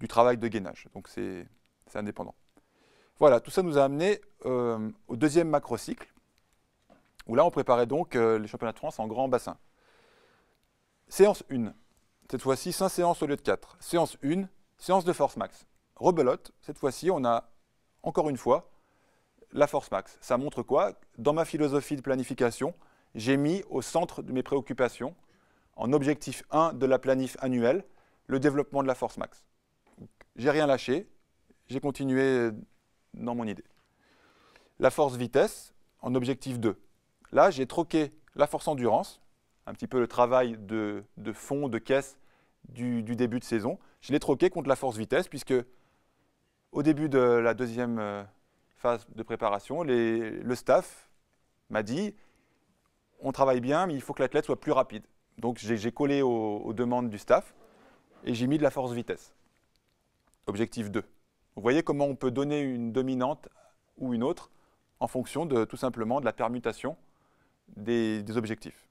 du travail de gainage. Donc c'est indépendant. Voilà, tout ça nous a amené euh, au deuxième macrocycle, où là on préparait donc euh, les championnats de France en grand bassin. Séance 1, cette fois-ci 5 séances au lieu de 4. Séance 1, séance de force max. Rebelote, cette fois-ci on a encore une fois la force max. Ça montre quoi Dans ma philosophie de planification, j'ai mis au centre de mes préoccupations, en objectif 1 de la planif annuelle, le développement de la force max. J'ai rien lâché, j'ai continué dans mon idée. La force vitesse en objectif 2. Là, j'ai troqué la force endurance, un petit peu le travail de, fond, de caisse du, début de saison. Je l'ai troqué contre la force vitesse puisque au début de la deuxième euh, phase de préparation, le staff m'a dit on travaille bien, mais il faut que l'athlète soit plus rapide. Donc j'ai collé aux demandes du staff et j'ai mis de la force vitesse objectif 2. Vous voyez comment on peut donner une dominante ou une autre en fonction de tout simplement de la permutation des, objectifs.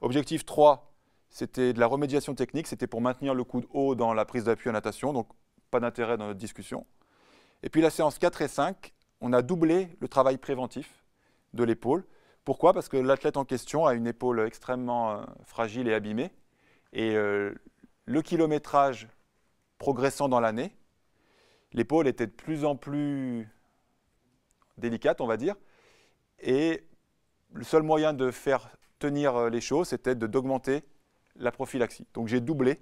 Objectif 3, c'était de la remédiation technique, c'était pour maintenir le coude haut dans la prise d'appui en natation, donc pas d'intérêt dans notre discussion. Et puis la séance 4 et 5, on a doublé le travail préventif de l'épaule. Pourquoi Parce que l'athlète en question a une épaule extrêmement euh, fragile et abîmée. Et euh, le kilométrage progressant dans l'année, l'épaule était de plus en plus délicate, on va dire, et le seul moyen de faire tenir euh, les choses, c'était d'augmenter la prophylaxie. Donc j'ai doublé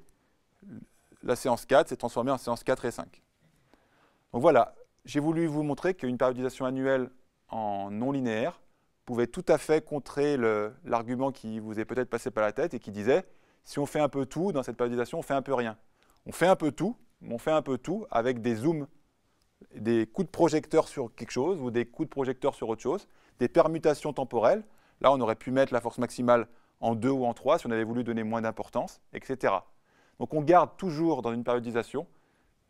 la séance 4, c'est transformé en séance 4 et 5. Donc voilà, j'ai voulu vous montrer qu'une périodisation annuelle en non linéaire pouvait tout à fait contrer l'argument qui vous est peut-être passé par la tête et qui disait si on fait un peu tout dans cette périodisation, on fait un peu rien. On fait un peu tout, on fait un peu tout avec des zooms, des coups de projecteur sur quelque chose ou des coups de projecteur sur autre chose, des permutations temporelles. Là, on aurait pu mettre la force maximale en 2 ou en 3 si on avait voulu donner moins d'importance, etc. Donc on garde toujours dans une périodisation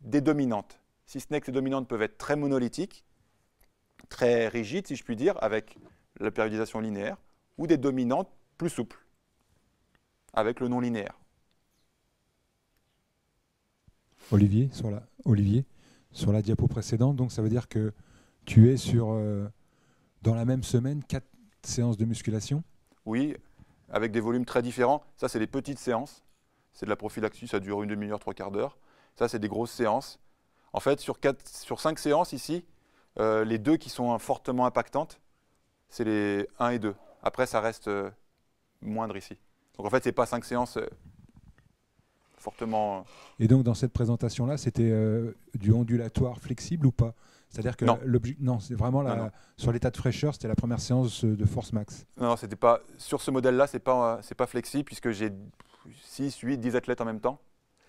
des dominantes. Si ce n'est que ces dominantes peuvent être très monolithiques, très rigides, si je puis dire, avec la périodisation linéaire, ou des dominantes plus souples, avec le non linéaire. Olivier, sur la, Olivier, sur la diapo précédente. Donc ça veut dire que tu es sur, euh, dans la même semaine, quatre séances de musculation Oui, avec des volumes très différents. Ça, c'est des petites séances. C'est de la prophylaxie, ça dure une demi-heure, trois quarts d'heure. Ça, c'est des grosses séances. En fait, sur, quatre, sur cinq séances ici, euh, les deux qui sont fortement impactantes, c'est les 1 et 2. Après, ça reste euh, moindre ici. Donc en fait, ce n'est pas cinq séances fortement. Euh. Et donc dans cette présentation-là, c'était euh, du ondulatoire flexible ou pas c'est-à-dire que non, non c'est vraiment la, sur l'état de fraîcheur, c'était la première séance euh, de force max. Non, c'était pas sur ce modèle-là, c'est pas c'est pas flexible puisque j'ai 6, 8, 10 athlètes en même temps.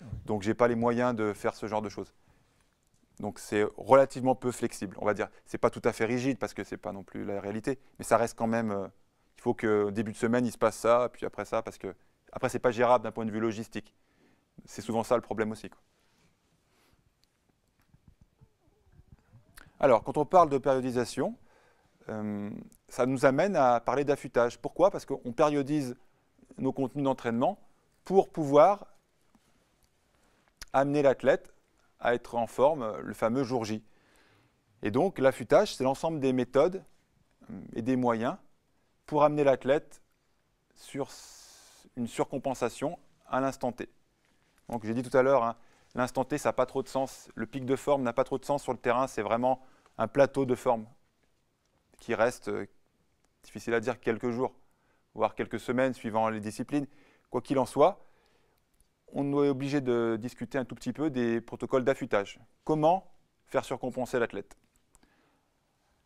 Ah donc j'ai pas les moyens de faire ce genre de choses. Donc c'est relativement peu flexible, on va dire. C'est pas tout à fait rigide parce que c'est pas non plus la réalité, mais ça reste quand même il faut que début de semaine, il se passe ça, puis après ça parce que après c'est pas gérable d'un point de vue logistique c'est souvent ça le problème aussi. Alors, quand on parle de périodisation, euh, ça nous amène à parler d'affûtage. Pourquoi Parce qu'on périodise nos contenus d'entraînement pour pouvoir amener l'athlète à être en forme le fameux jour J. Et donc l'affûtage, c'est l'ensemble des méthodes euh, et des moyens pour amener l'athlète sur une surcompensation à l'instant T. Donc j'ai dit tout à l'heure, hein, l'instant T, ça n'a pas trop de sens. Le pic de forme n'a pas trop de sens sur le terrain. C'est vraiment un plateau de forme qui reste, euh, difficile à dire, quelques jours, voire quelques semaines suivant les disciplines. Quoi qu'il en soit, on est obligé de discuter un tout petit peu des protocoles d'affûtage. Comment faire surcompenser l'athlète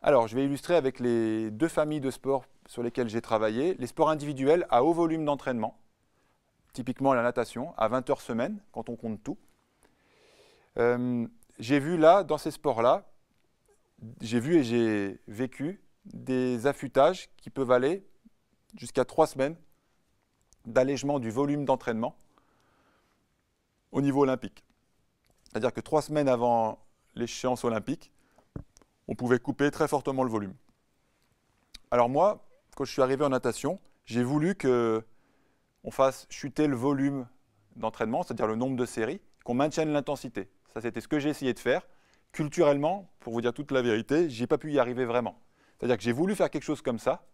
Alors, je vais illustrer avec les deux familles de sports sur lesquelles j'ai travaillé. Les sports individuels à haut volume d'entraînement, typiquement la natation, à 20 heures semaine, quand on compte tout. Euh, j'ai vu là, dans ces sports-là, j'ai vu et j'ai vécu des affûtages qui peuvent aller jusqu'à trois semaines d'allègement du volume d'entraînement au niveau olympique. C'est-à-dire que trois semaines avant l'échéance olympique, on pouvait couper très fortement le volume. Alors moi, quand je suis arrivé en natation, j'ai voulu que on fasse chuter le volume d'entraînement, c'est-à-dire le nombre de séries, qu'on maintienne l'intensité. Ça, c'était ce que j'ai essayé de faire. Culturellement, pour vous dire toute la vérité, j'ai pas pu y arriver vraiment. C'est-à-dire que j'ai voulu faire quelque chose comme ça,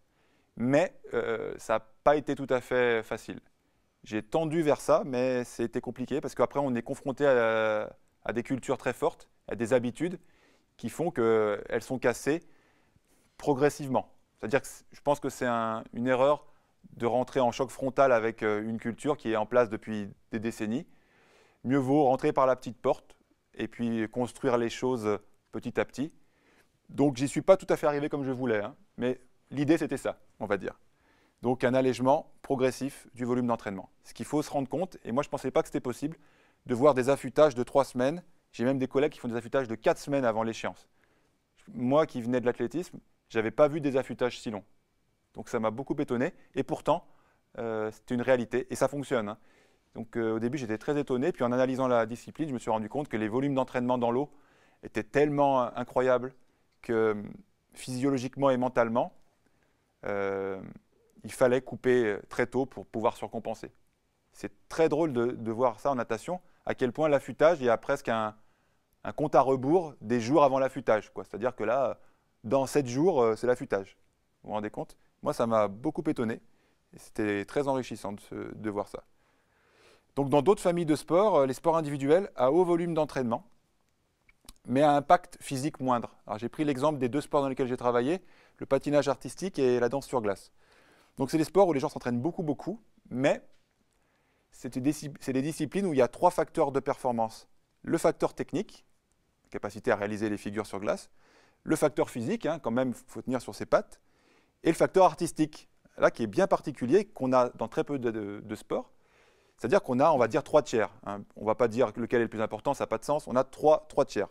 mais euh, ça n'a pas été tout à fait facile. J'ai tendu vers ça, mais c'était compliqué parce qu'après, on est confronté à, des cultures très fortes, à des habitudes qui font qu'elles sont cassées progressivement. C'est-à-dire que je pense que c'est une erreur de rentrer en choc frontal avec euh, une culture qui est en place depuis des décennies. Mieux vaut rentrer par la petite porte et puis construire les choses euh, petit à petit. Donc j'y suis pas tout à fait arrivé comme je voulais, hein. mais l'idée c'était ça, on va dire. Donc un allègement progressif du volume d'entraînement. Ce qu'il faut se rendre compte, et moi je ne pensais pas que c'était possible, de voir des affûtages de trois semaines. J'ai même des collègues qui font des affûtages de quatre semaines avant l'échéance. Moi qui venais de l'athlétisme, je n'avais pas vu des affûtages si longs. Donc ça m'a beaucoup étonné. Et pourtant, euh, c'est une réalité et ça fonctionne. Hein. Donc euh, au début, j'étais très étonné. Puis en analysant la discipline, je me suis rendu compte que les volumes d'entraînement dans l'eau étaient tellement euh, incroyables que hum, physiologiquement et mentalement, il fallait couper très tôt pour pouvoir surcompenser. C'est très drôle de, voir ça en natation, à quel point l'affûtage, il y a presque un, un, compte à rebours des jours avant l'affûtage. C'est-à-dire que là, dans 7 jours, c'est l'affûtage. Vous vous rendez compte moi, ça m'a beaucoup étonné. C'était très enrichissant de, voir ça. Donc, dans d'autres familles de sports, euh, les sports individuels à haut volume d'entraînement, mais à impact physique moindre. j'ai pris l'exemple des deux sports dans lesquels j'ai travaillé, le patinage artistique et la danse sur glace. Donc, c'est des sports où les gens s'entraînent beaucoup, beaucoup, mais c'est des disciplines où il y a trois facteurs de performance. Le facteur technique, capacité à réaliser les figures sur glace, le facteur physique, hein, quand même, il faut tenir sur ses pattes, et le facteur artistique, là qui est bien particulier, qu'on a dans très peu de, sports. C'est-à-dire qu'on a, on va dire, trois tiers. Hein. On ne va pas dire lequel est le plus important, ça n'a pas de sens. On a trois, trois tiers.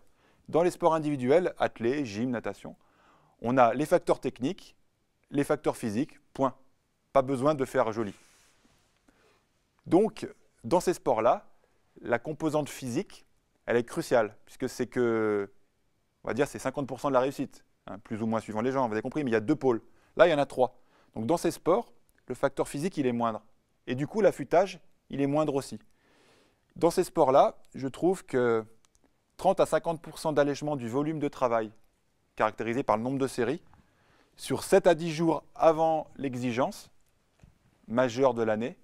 Dans les sports individuels, athlé, gym, natation, on a les facteurs techniques, les facteurs physiques, point. Pas besoin de faire joli. Donc, dans ces sports-là, la composante physique, elle est cruciale, puisque c'est que, on va dire, c'est 50% de la réussite, hein, plus ou moins suivant les gens, vous avez compris, mais il y a deux pôles. Là, il y en a trois. Donc dans ces sports, le facteur physique, il est moindre. Et du coup, l'affûtage, il est moindre aussi. Dans ces sports-là, je trouve que 30 à 50 d'allègement du volume de travail, caractérisé par le nombre de séries, sur 7 à 10 jours avant l'exigence majeure de l'année.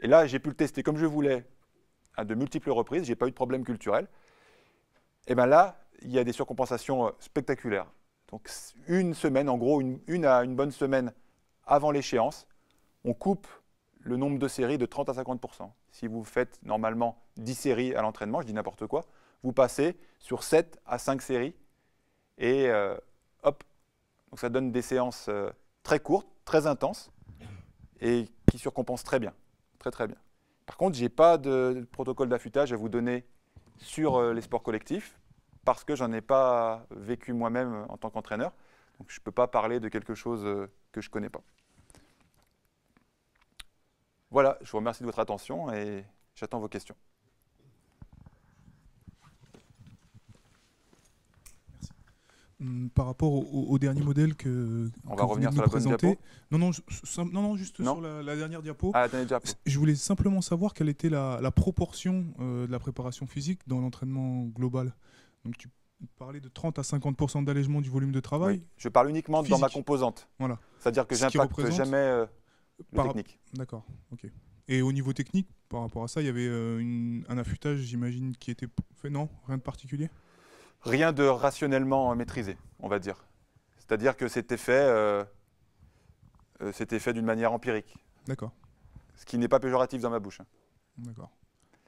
Et là, j'ai pu le tester comme je voulais à de multiples reprises, je n'ai pas eu de problème culturel. Et bien là, il y a des surcompensations euh, spectaculaires. Donc une semaine, en gros, une, à une bonne semaine avant l'échéance, on coupe le nombre de séries de 30 à 50 Si vous faites normalement 10 séries à l'entraînement, je dis n'importe quoi, vous passez sur 7 à 5 séries et euh, hop. Donc ça donne des séances euh, très courtes, très intenses et qui surcompensent très bien, très très bien. Par contre, je n'ai pas de protocole d'affûtage à vous donner sur euh, les sports collectifs parce que je n'en ai pas vécu moi-même euh, en tant qu'entraîneur. Donc je ne peux pas parler de quelque chose euh, que je ne connais pas. Voilà, je vous remercie de votre attention et j'attends vos questions. par rapport au, dernier modèle que on va revenir sur la diapo non non, non juste sur la, dernière diapo. Ah, je voulais simplement savoir quelle était la, proportion euh, de la préparation physique dans l'entraînement global. Donc tu parlais de 30 à 50 d'allègement du volume de travail. Je parle uniquement dans ma composante. Voilà. C'est-à-dire que j'impacte jamais euh, technique. D'accord. Et au niveau technique, par rapport à ça, il y avait euh, un affûtage, j'imagine, qui était fait. Non, rien de particulier. Rien de rationnellement euh, maîtrisé, on va dire. C'est-à-dire que c'était fait, c'était fait d'une manière empirique. D'accord. Ce qui n'est pas péjoratif dans ma bouche. Hein. D'accord.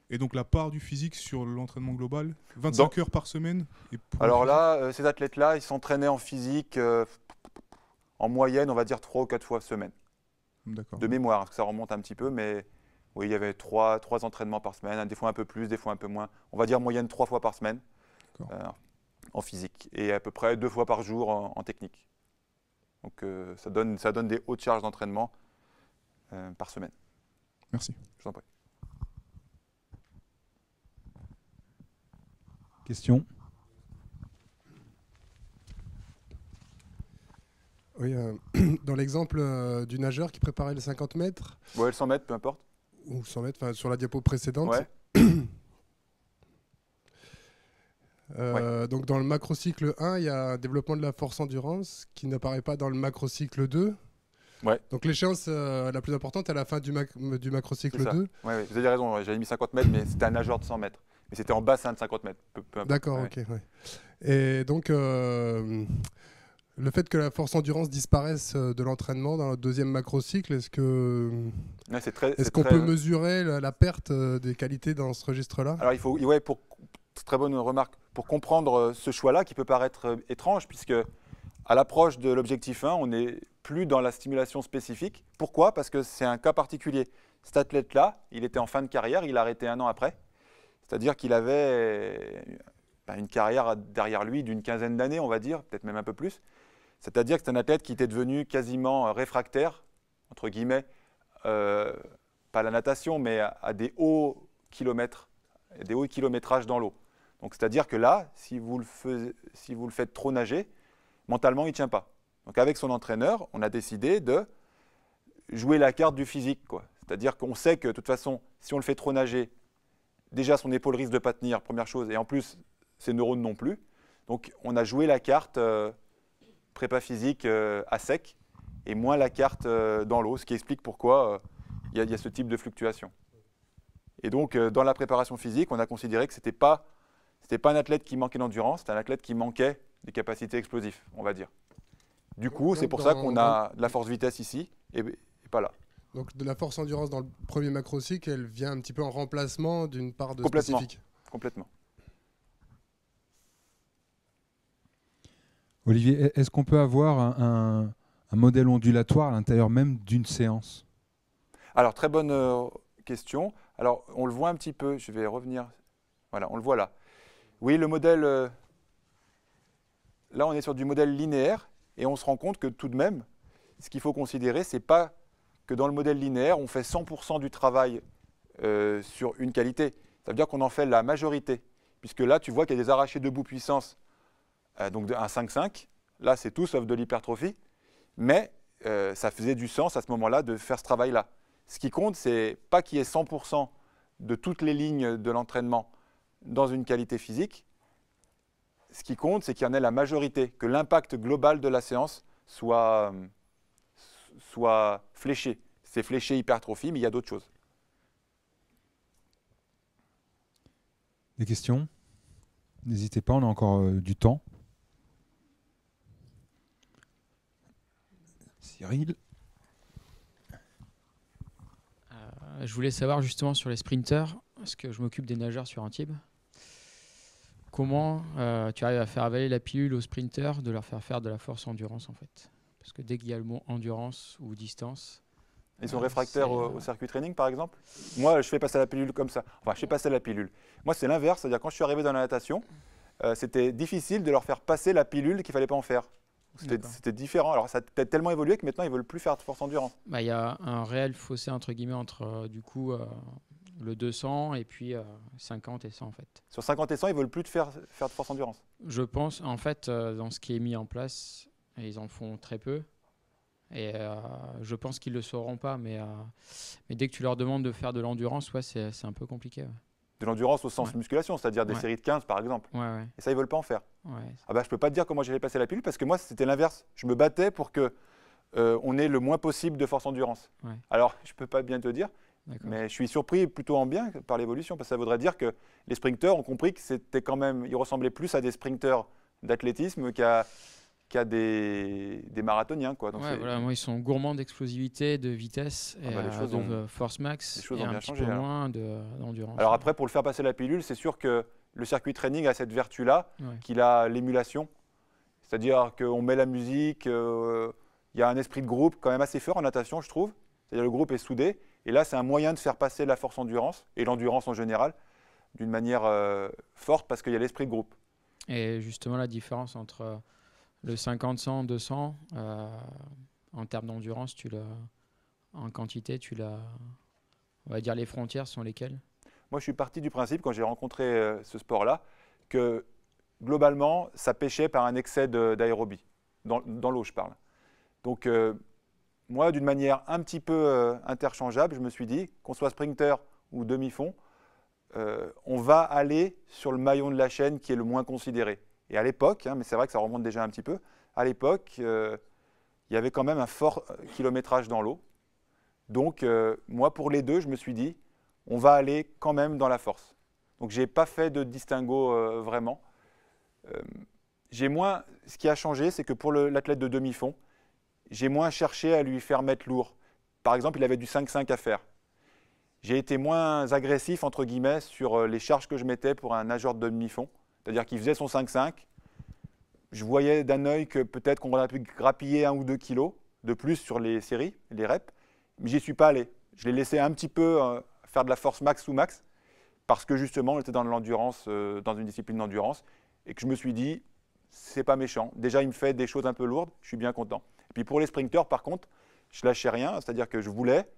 Et donc la part du physique sur l'entraînement global, 25 heures par semaine Alors là, euh, ces athlètes-là, ils s'entraînaient en physique euh, en moyenne, on va dire 3 ou 4 fois par semaine. De mémoire, parce que ça remonte un petit peu, mais oui, il y avait 3, trois entraînements par semaine, des fois un peu plus, des fois un peu moins. On va dire moyenne 3 fois par semaine euh, en physique et à peu près 2 fois par jour en, technique. Donc ça, donne, ça donne des hautes charges d'entraînement par semaine. Merci. Je vous en prie. Question euh, dans l'exemple euh, du nageur qui préparait les 50 mètres. Ouais, le 100 mètres, peu importe. Ou 100 mètres, sur la diapo précédente. Euh, donc dans le macrocycle 1, il y a un développement de la force endurance qui n'apparaît pas dans le macrocycle 2. Ouais. Donc l'échéance la plus importante est à la fin du, mac du macrocycle 2. Ouais, vous avez raison, j'avais mis 50 mètres, mais c'était un nageur de 100 mètres. Mais c'était en bassin de 50 mètres. D'accord, ok. Et donc, euh, le fait que la force endurance disparaisse euh, de l'entraînement dans le deuxième macrocycle, est-ce que est est-ce qu'on peut mesurer la, perte euh, des qualités dans ce registre-là Alors, il faut, ouais, pour très bonne remarque, pour comprendre ce choix-là qui peut paraître étrange, puisque à l'approche de l'objectif 1, on n'est plus dans la stimulation spécifique. Pourquoi Parce que c'est un cas particulier. Cet athlète-là, il était en fin de carrière, il a arrêté un an après. C'est-à-dire qu'il avait ben, une carrière derrière lui d'une quinzaine d'années, on va dire, peut-être même un peu plus. C'est-à-dire que c'est un athlète qui était devenu quasiment euh, réfractaire, entre guillemets, euh, pas à la natation, mais à, des hauts kilomètres, des hauts kilométrages dans l'eau. Donc c'est-à-dire que là, si vous, le faites, si vous le faites trop nager, mentalement, il ne tient pas. Donc avec son entraîneur, on a décidé de jouer la carte du physique. C'est-à-dire qu'on sait que de toute façon, si on le fait trop nager, déjà son épaule risque de ne pas tenir, première chose, et en plus ses neurones non plus. Donc on a joué la carte euh, prépa physique euh, à sec et moins la carte euh, dans l'eau, ce qui explique pourquoi il y, a ce type de fluctuation. Et donc dans la préparation physique, on a considéré que ce n'était pas, un athlète qui manquait d'endurance, c'était un athlète qui manquait des capacités explosives, on va dire. Du coup, c'est pour ça qu'on a de la force vitesse ici et pas là. Donc de la force endurance dans le premier macrocycle, elle vient un petit peu en remplacement d'une part de Complètement. Complètement. Olivier, e-, est-ce qu'on peut avoir un, un, modèle ondulatoire à l'intérieur même d'une séance Alors, très bonne euh, question. Alors, on le voit un petit peu, je vais revenir. Voilà, on le voit là. Oui, le modèle, euh, là, on est sur du modèle linéaire et on se rend compte que tout de même, ce qu'il faut considérer, c'est pas que dans le modèle linéaire, on fait 100% du travail euh, sur une qualité. Ça veut dire qu'on en fait la majorité, puisque là, tu vois qu'il y a des arrachés de debout puissance, euh, donc un 5-5. Là, c'est tout sauf de l'hypertrophie. Mais euh, ça faisait du sens à ce moment-là de faire ce travail-là. Ce qui compte, c'est pas qu'il y ait 100% de toutes les lignes de l'entraînement dans une qualité physique. Ce qui compte, c'est qu'il y en ait la majorité, que l'impact global de la séance soit, soit fléché. C'est fléché hypertrophie, mais il y a d'autres choses. Des questions N'hésitez pas, on a encore euh, du temps. Cyril euh, Je voulais savoir justement sur les sprinters, parce que je m'occupe des nageurs sur Antibes. Comment euh, tu arrives à faire avaler la pilule aux sprinters, de leur faire faire de la force endurance en fait parce que dès qu'il y a le mot endurance ou distance. Ils sont bah, réfractaires au, euh, circuit training, par exemple Moi, je fais passer la pilule comme ça. Enfin, je fais passer la pilule. Moi, c'est l'inverse. C'est-à-dire, quand je suis arrivé dans la natation, euh, c'était difficile de leur faire passer la pilule qu'il ne fallait pas en faire. C'était différent. Alors, ça a tellement évolué que maintenant, ils ne veulent plus faire de force endurance. Bah, il y a un réel fossé, entre guillemets, entre, euh, du coup, le 200 et puis 50 et 100 en fait. Sur 50 et 100, ils ne veulent plus de faire, faire de force endurance Je pense en fait dans ce qui est mis en place, et ils en font très peu. Et euh, je pense qu'ils ne le sauront pas, mais, euh, mais dès que tu leur demandes de faire de l'endurance, ouais, c'est un peu compliqué. De l'endurance au sens musculation, c'est-à-dire des séries de 15 par exemple. et ça, ils veulent pas en faire. Ah bah, je peux pas te dire comment j'allais passer la pilule parce que moi, c'était l'inverse. Je me battais pour que euh, on ait le moins possible de force endurance. Alors, je peux pas bien te dire, mais je suis surpris plutôt en bien par l'évolution parce que ça voudrait dire que les sprinteurs ont compris que c'était quand même, ressemblaient plus à des sprinteurs d'athlétisme qu'à qu'à des, des, marathoniens. Quoi. Donc ils sont gourmands d'explosivité, de vitesse, ah bah, euh, de force max, et un petit peu hein. moins d'endurance. Alors après, pour le faire passer la pilule, c'est sûr que le circuit training a cette vertu-là, qu'il a l'émulation. C'est-à-dire qu'on met la musique, euh, il y a un esprit de groupe quand même assez fort en natation, je trouve. C'est-à-dire le groupe est soudé. Et là, c'est un moyen de faire passer la force endurance, et l'endurance en général, d'une manière euh, forte, parce qu'il y a l'esprit de groupe. Et justement, la différence entre le 50, 100, 200, en termes d'endurance, tu l'as, en quantité, tu l'as. On va dire les frontières sont lesquelles Moi, je suis parti du principe, quand j'ai rencontré euh, ce sport-là, que globalement, ça pêchait par un excès d'aérobie. Dans, l'eau, je parle. Donc, euh, moi, d'une manière un petit peu euh, interchangeable, je me suis dit, qu'on soit sprinter ou demi-fond, on va aller sur le maillon de la chaîne qui est le moins considéré. Et à l'époque, hein, mais c'est vrai que ça remonte déjà un petit peu, à l'époque, euh, il y avait quand même un fort euh, kilométrage dans l'eau. Donc, euh, moi, pour les deux, je me suis dit, on va aller quand même dans la force. Donc, je n'ai pas fait de distinguo vraiment. j'ai moins, ce qui a changé, c'est que pour l'athlète de demi-fond, j'ai moins cherché à lui faire mettre lourd. Par exemple, il avait du 5-5 à faire. J'ai été moins agressif, entre guillemets, sur les charges que je mettais pour un nageur de demi-fond. C'est-à-dire qu'il faisait son 5-5. Je voyais d'un œil que peut-être qu'on aurait pu grappiller un ou deux kilos de plus sur les séries, les reps. Mais j'y suis pas allé. Je l'ai laissé un petit peu euh, faire de la force max ou max parce que justement, était dans l'endurance, euh, dans une discipline d'endurance, et que je me suis dit, c'est pas méchant. Déjà, il me fait des choses un peu lourdes, je suis bien content. Et puis pour les sprinteurs, par contre, je lâchais rien, c'est-à-dire que je voulais,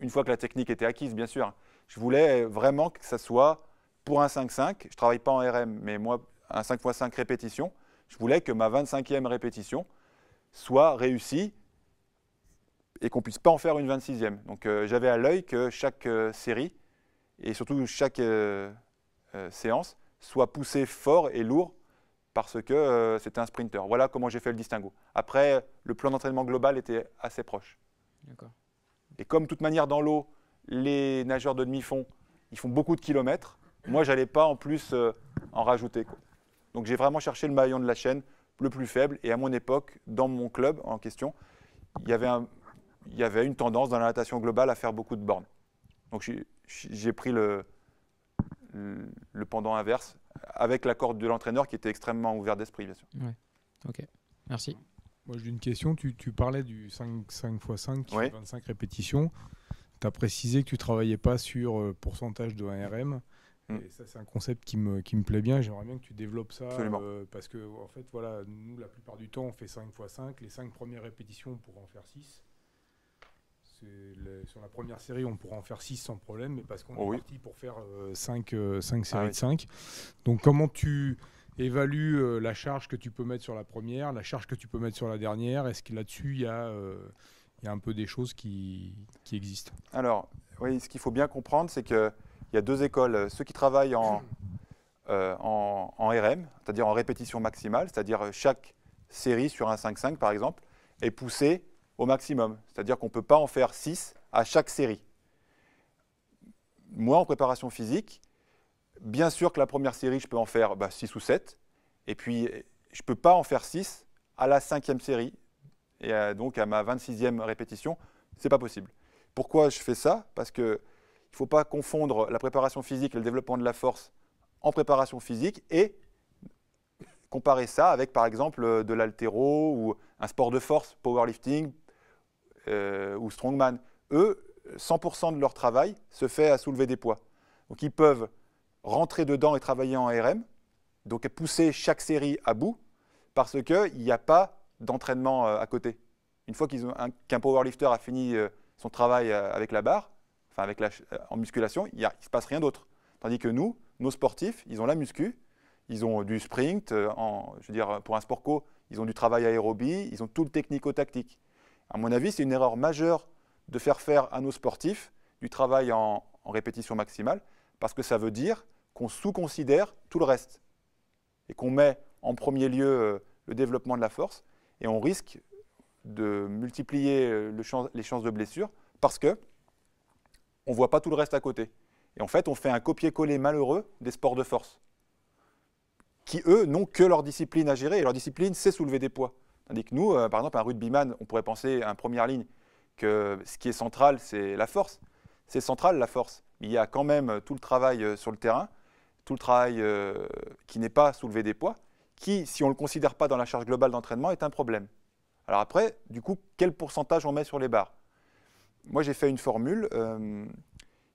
une fois que la technique était acquise, bien sûr, je voulais vraiment que ça soit pour un 5-5, je ne travaille pas en RM, mais moi, un 5x5 répétition, je voulais que ma 25e répétition soit réussie et qu'on ne puisse pas en faire une 26e. Donc euh, j'avais à l'œil que chaque euh, série, et surtout chaque euh, séance, soit poussée fort et lourd parce que c'était un sprinter. Voilà comment j'ai fait le distinguo. Après, le plan d'entraînement global était assez proche. Et comme de toute manière dans l'eau, les nageurs de demi-fond, ils font beaucoup de kilomètres, moi, je n'allais pas en plus euh, en rajouter. Donc j'ai vraiment cherché le maillon de la chaîne le plus faible. Et à mon époque, dans mon club en question, il y avait, il y avait une tendance dans la natation globale à faire beaucoup de bornes. Donc j'ai pris le, le, pendant inverse avec l'accord de l'entraîneur qui était extrêmement ouvert d'esprit, bien sûr. Ouais. Ok, merci. Moi j'ai une question. Tu, parlais du 5, 5 x 5, 25 répétitions. Tu as précisé que tu travaillais pas sur euh, pourcentage de 1RM. Mm. Et ça, c'est un concept qui me, qui me plaît bien. J'aimerais bien que tu développes ça. Euh, parce que, en fait, voilà, nous, la plupart du temps, on fait 5 x 5. Les 5 premières répétitions, on pourra en faire 6. sur la première série, on pourra en faire 6 sans problème, mais parce qu'on oh est parti pour faire 5 euh, euh, séries ah de 5. Donc, comment tu évalues la charge que tu peux mettre sur la première, la charge que tu peux mettre sur la dernière Est-ce que là-dessus, il y, a, y a un peu des choses qui, qui existent Alors, oui, ce qu'il faut bien comprendre, c'est que il y a deux écoles. Euh, ceux qui travaillent en, RM, euh, c'est-à-dire en répétition maximale, c'est-à-dire chaque série sur un 5-5 par exemple, est poussée au maximum. C'est-à-dire qu'on ne peut pas en faire 6 à chaque série. Moi, en préparation physique, bien sûr que la première série, je peux en faire 6 bah, ou 7. Et puis, je ne peux pas en faire 6 à la cinquième série. Et euh, donc, à ma 26e répétition, ce n'est pas possible. Pourquoi je fais ça Parce que il ne faut pas confondre la préparation physique et le développement de la force en préparation physique et comparer ça avec, par exemple, euh, de l'altéro ou un sport de force, powerlifting euh, ou strongman. Eux, 100% de leur travail se fait à soulever des poids. Donc ils peuvent rentrer dedans et travailler en RM, donc pousser chaque série à bout, parce qu'il n'y a pas d'entraînement euh, à côté. Une fois qu'un powerlifter a fini son travail avec la barre, avec euh, en musculation, il ne se passe rien d'autre. Tandis que nous, nos sportifs, ils ont la muscu, ils ont du sprint, euh, en, je veux dire, pour un sport co, ils ont du travail aérobie, ils ont tout le technico-tactique. À mon avis, c'est une erreur majeure de faire faire à nos sportifs du travail en, répétition maximale, parce que ça veut dire qu'on sous-considère tout le reste, et qu'on met en premier lieu euh, le développement de la force, et on risque de multiplier les chances de blessure, parce que on ne voit pas tout le reste à côté. Et en fait, on fait un copier-coller malheureux des sports de force, qui, eux, n'ont que leur discipline à gérer, et leur discipline, c'est soulever des poids. Tandis que nous, euh, par exemple, un rugbyman, on pourrait penser en première ligne que ce qui est central, c'est la force. C'est central, la force. Il y a quand même euh, tout le travail euh, sur le terrain, tout le travail qui n'est pas soulever des poids, qui, si on ne le considère pas dans la charge globale d'entraînement, est un problème. Alors après, du coup, quel pourcentage on met sur les barres moi j'ai fait une formule euh,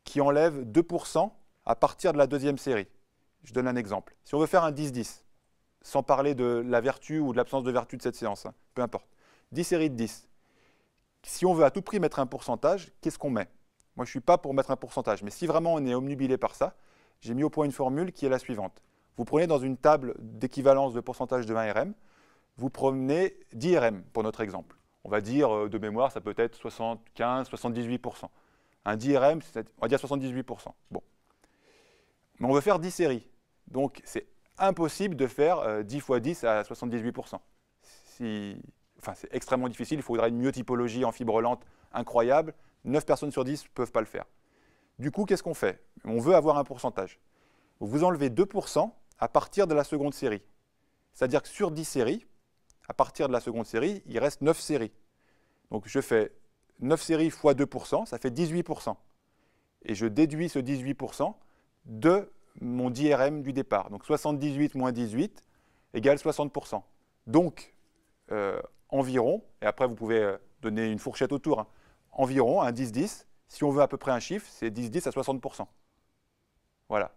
qui enlève 2% à partir de la deuxième série. Je donne un exemple. Si on veut faire un 10-10, sans parler de la vertu ou de l'absence de vertu de cette séance, hein, peu importe, 10 séries de 10. Si on veut à tout prix mettre un pourcentage, qu'est-ce qu'on met Moi je ne suis pas pour mettre un pourcentage, mais si vraiment on est omnubilé par ça, j'ai mis au point une formule qui est la suivante. Vous prenez dans une table d'équivalence de pourcentage de 20 RM, vous prenez 10 RM pour notre exemple on va dire euh, de mémoire, ça peut être 75, 78%. Un DRM, on va dire 78%. Bon. Mais on veut faire 10 séries. Donc c'est impossible de faire 10 euh, fois 10 à 78%. Enfin, c'est extrêmement difficile, il faudrait une myotypologie en fibre lente incroyable. 9 personnes sur 10 ne peuvent pas le faire. Du coup, qu'est-ce qu'on fait On veut avoir un pourcentage. Vous enlevez 2% à partir de la seconde série. C'est-à-dire que sur 10 séries, à partir de la seconde série, il reste 9 séries. Donc je fais 9 séries fois 2%, ça fait 18%. Et je déduis ce 18% de mon DRM du départ. Donc 78 moins 18 égale 60%. Donc euh, environ, et après vous pouvez euh, donner une fourchette autour, hein, environ un 10-10, si on veut à peu près un chiffre, c'est 10-10 à 60%. Voilà.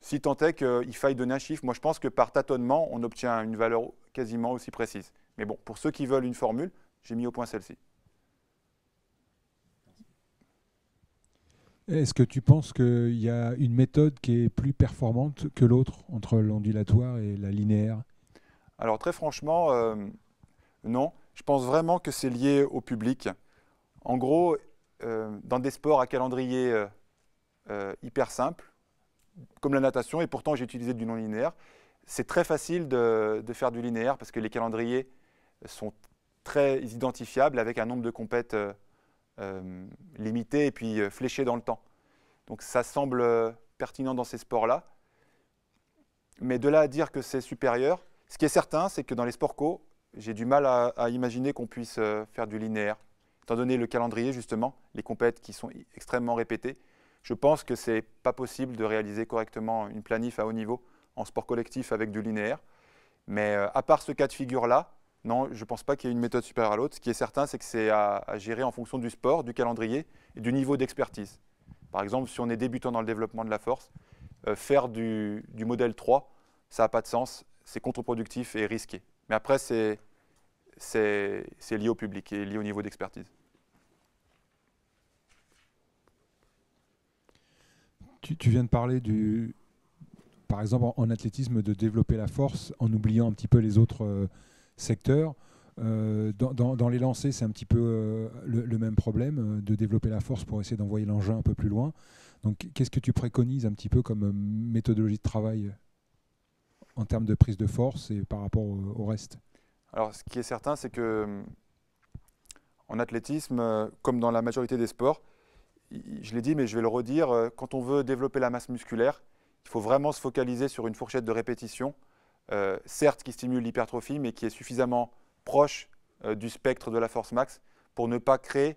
Si tant est qu'il faille donner un chiffre, moi je pense que par tâtonnement, on obtient une valeur quasiment aussi précise. Mais bon, pour ceux qui veulent une formule, j'ai mis au point celle-ci. Est-ce que tu penses qu'il y a une méthode qui est plus performante que l'autre entre l'ondulatoire et la linéaire Alors très franchement, euh, non. Je pense vraiment que c'est lié au public. En gros, euh, dans des sports à calendrier euh, hyper simple, comme la natation, et pourtant j'ai utilisé du non linéaire, c'est très facile de, faire du linéaire parce que les calendriers sont très identifiables avec un nombre de compètes euh, euh, limité et puis euh, fléché dans le temps. Donc ça semble pertinent dans ces sports-là. Mais de là à dire que c'est supérieur, ce qui est certain, c'est que dans les sports co, j'ai du mal à, à imaginer qu'on puisse faire du linéaire. Étant donné le calendrier, justement, les compètes qui sont extrêmement répétées, je pense que ce n'est pas possible de réaliser correctement une planif à haut niveau en sport collectif avec du linéaire. Mais euh, à part ce cas de figure-là, non, je ne pense pas qu'il y ait une méthode supérieure à l'autre. Ce qui est certain, c'est que c'est à, gérer en fonction du sport, du calendrier et du niveau d'expertise. Par exemple, si on est débutant dans le développement de la force, euh, faire du, modèle 3, ça n'a pas de sens, c'est contre-productif et risqué. Mais après, c'est lié au public et lié au niveau d'expertise. tu viens de parler du, par exemple, en, athlétisme, de développer la force en oubliant un petit peu les autres euh, secteurs. Euh, dans, les lancers, c'est un petit peu euh, le, même problème, de développer la force pour essayer d'envoyer l'engin un peu plus loin. Donc, qu'est-ce que tu préconises un petit peu comme méthodologie de travail en termes de prise de force et par rapport au, au reste Alors, ce qui est certain, c'est que en athlétisme, comme dans la majorité des sports, je l'ai dit, mais je vais le redire, quand on veut développer la masse musculaire, il faut vraiment se focaliser sur une fourchette de répétition, euh, certes qui stimule l'hypertrophie, mais qui est suffisamment proche euh, du spectre de la force max pour ne pas créer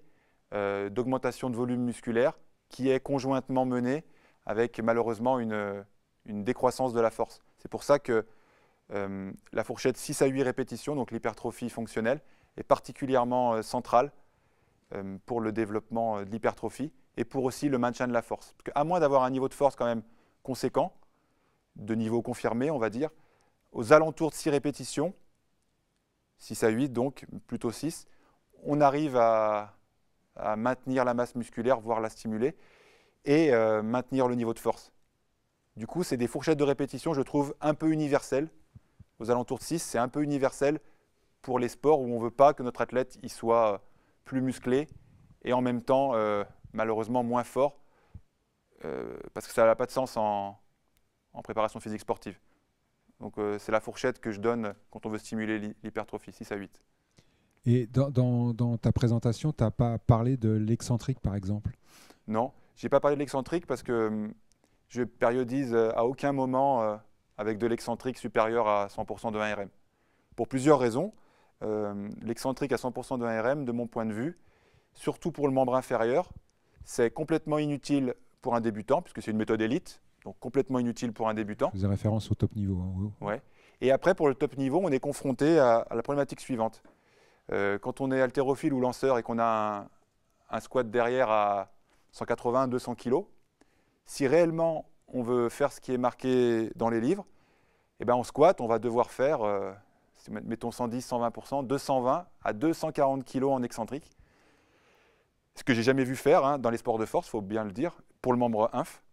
euh, d'augmentation de volume musculaire qui est conjointement menée avec malheureusement une, une décroissance de la force. C'est pour ça que la fourchette 6 à 8 répétitions, donc l'hypertrophie fonctionnelle, est particulièrement centrale pour le développement de l'hypertrophie et pour aussi le maintien de la force. Parce qu'à moins d'avoir un niveau de force quand même conséquent, de niveau confirmé, on va dire, aux alentours de 6 répétitions, 6 à 8 donc, plutôt 6, on arrive à, maintenir la masse musculaire, voire la stimuler, et euh, maintenir le niveau de force. Du coup, c'est des fourchettes de répétition, je trouve, un peu universelles. Aux alentours de 6, c'est un peu universel pour les sports où on ne veut pas que notre athlète y soit euh, plus musclé et en même temps, euh, malheureusement, moins fort. Euh, parce que ça n'a pas de sens en, préparation physique sportive. Donc euh, c'est la fourchette que je donne quand on veut stimuler l'hypertrophie, 6 à 8. Et dans, ta présentation, tu n'as pas parlé de l'excentrique, par exemple Non, je n'ai pas parlé de l'excentrique parce que hum, je périodise euh, à aucun moment avec de l'excentrique supérieur à 100% de 1 RM. Pour plusieurs raisons. l'excentrique à 100% de 1 RM, de mon point de vue, surtout pour le membre inférieur, c'est complètement inutile pour un débutant, puisque c'est une méthode élite, donc complètement inutile pour un débutant. Vous avez référence au top niveau. Hein, ouais. Et après, pour le top niveau, on est confronté à, la problématique suivante. Euh, quand on est haltérophile ou lanceur et qu'on a un, squat derrière à 180-200 kg, si réellement on veut faire ce qui est marqué dans les livres, eh ben en squat, on va devoir faire, euh, mettons 110, 120%, 220 à 240 kg en excentrique. Ce que j'ai jamais vu faire hein, dans les sports de force, il faut bien le dire, pour le membre inf,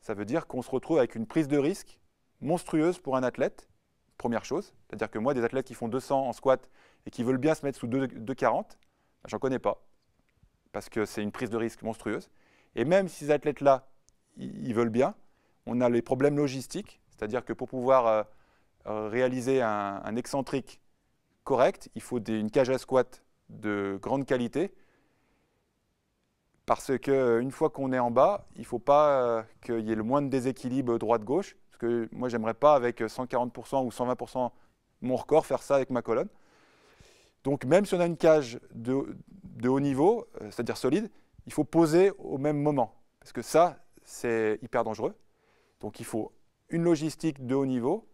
ça veut dire qu'on se retrouve avec une prise de risque monstrueuse pour un athlète, première chose. C'est-à-dire que moi, des athlètes qui font 200 en squat et qui veulent bien se mettre sous 2,40, bah, j'en connais pas, parce que c'est une prise de risque monstrueuse. Et même si ces athlètes-là, ils veulent bien, on a les problèmes logistiques, c'est-à-dire que pour pouvoir euh, réaliser un, excentrique correct, il faut une cage à squat de grande qualité parce qu'une euh, fois qu'on est en bas, il ne faut pas euh, qu'il y ait le moins de déséquilibre droite-gauche. Parce que moi, j'aimerais pas avec 140% ou 120% mon record faire ça avec ma colonne. Donc même si on a une cage de, haut niveau, euh, c'est-à-dire solide, il faut poser au même moment. Parce que ça, c'est hyper dangereux. Donc il faut une logistique de haut niveau.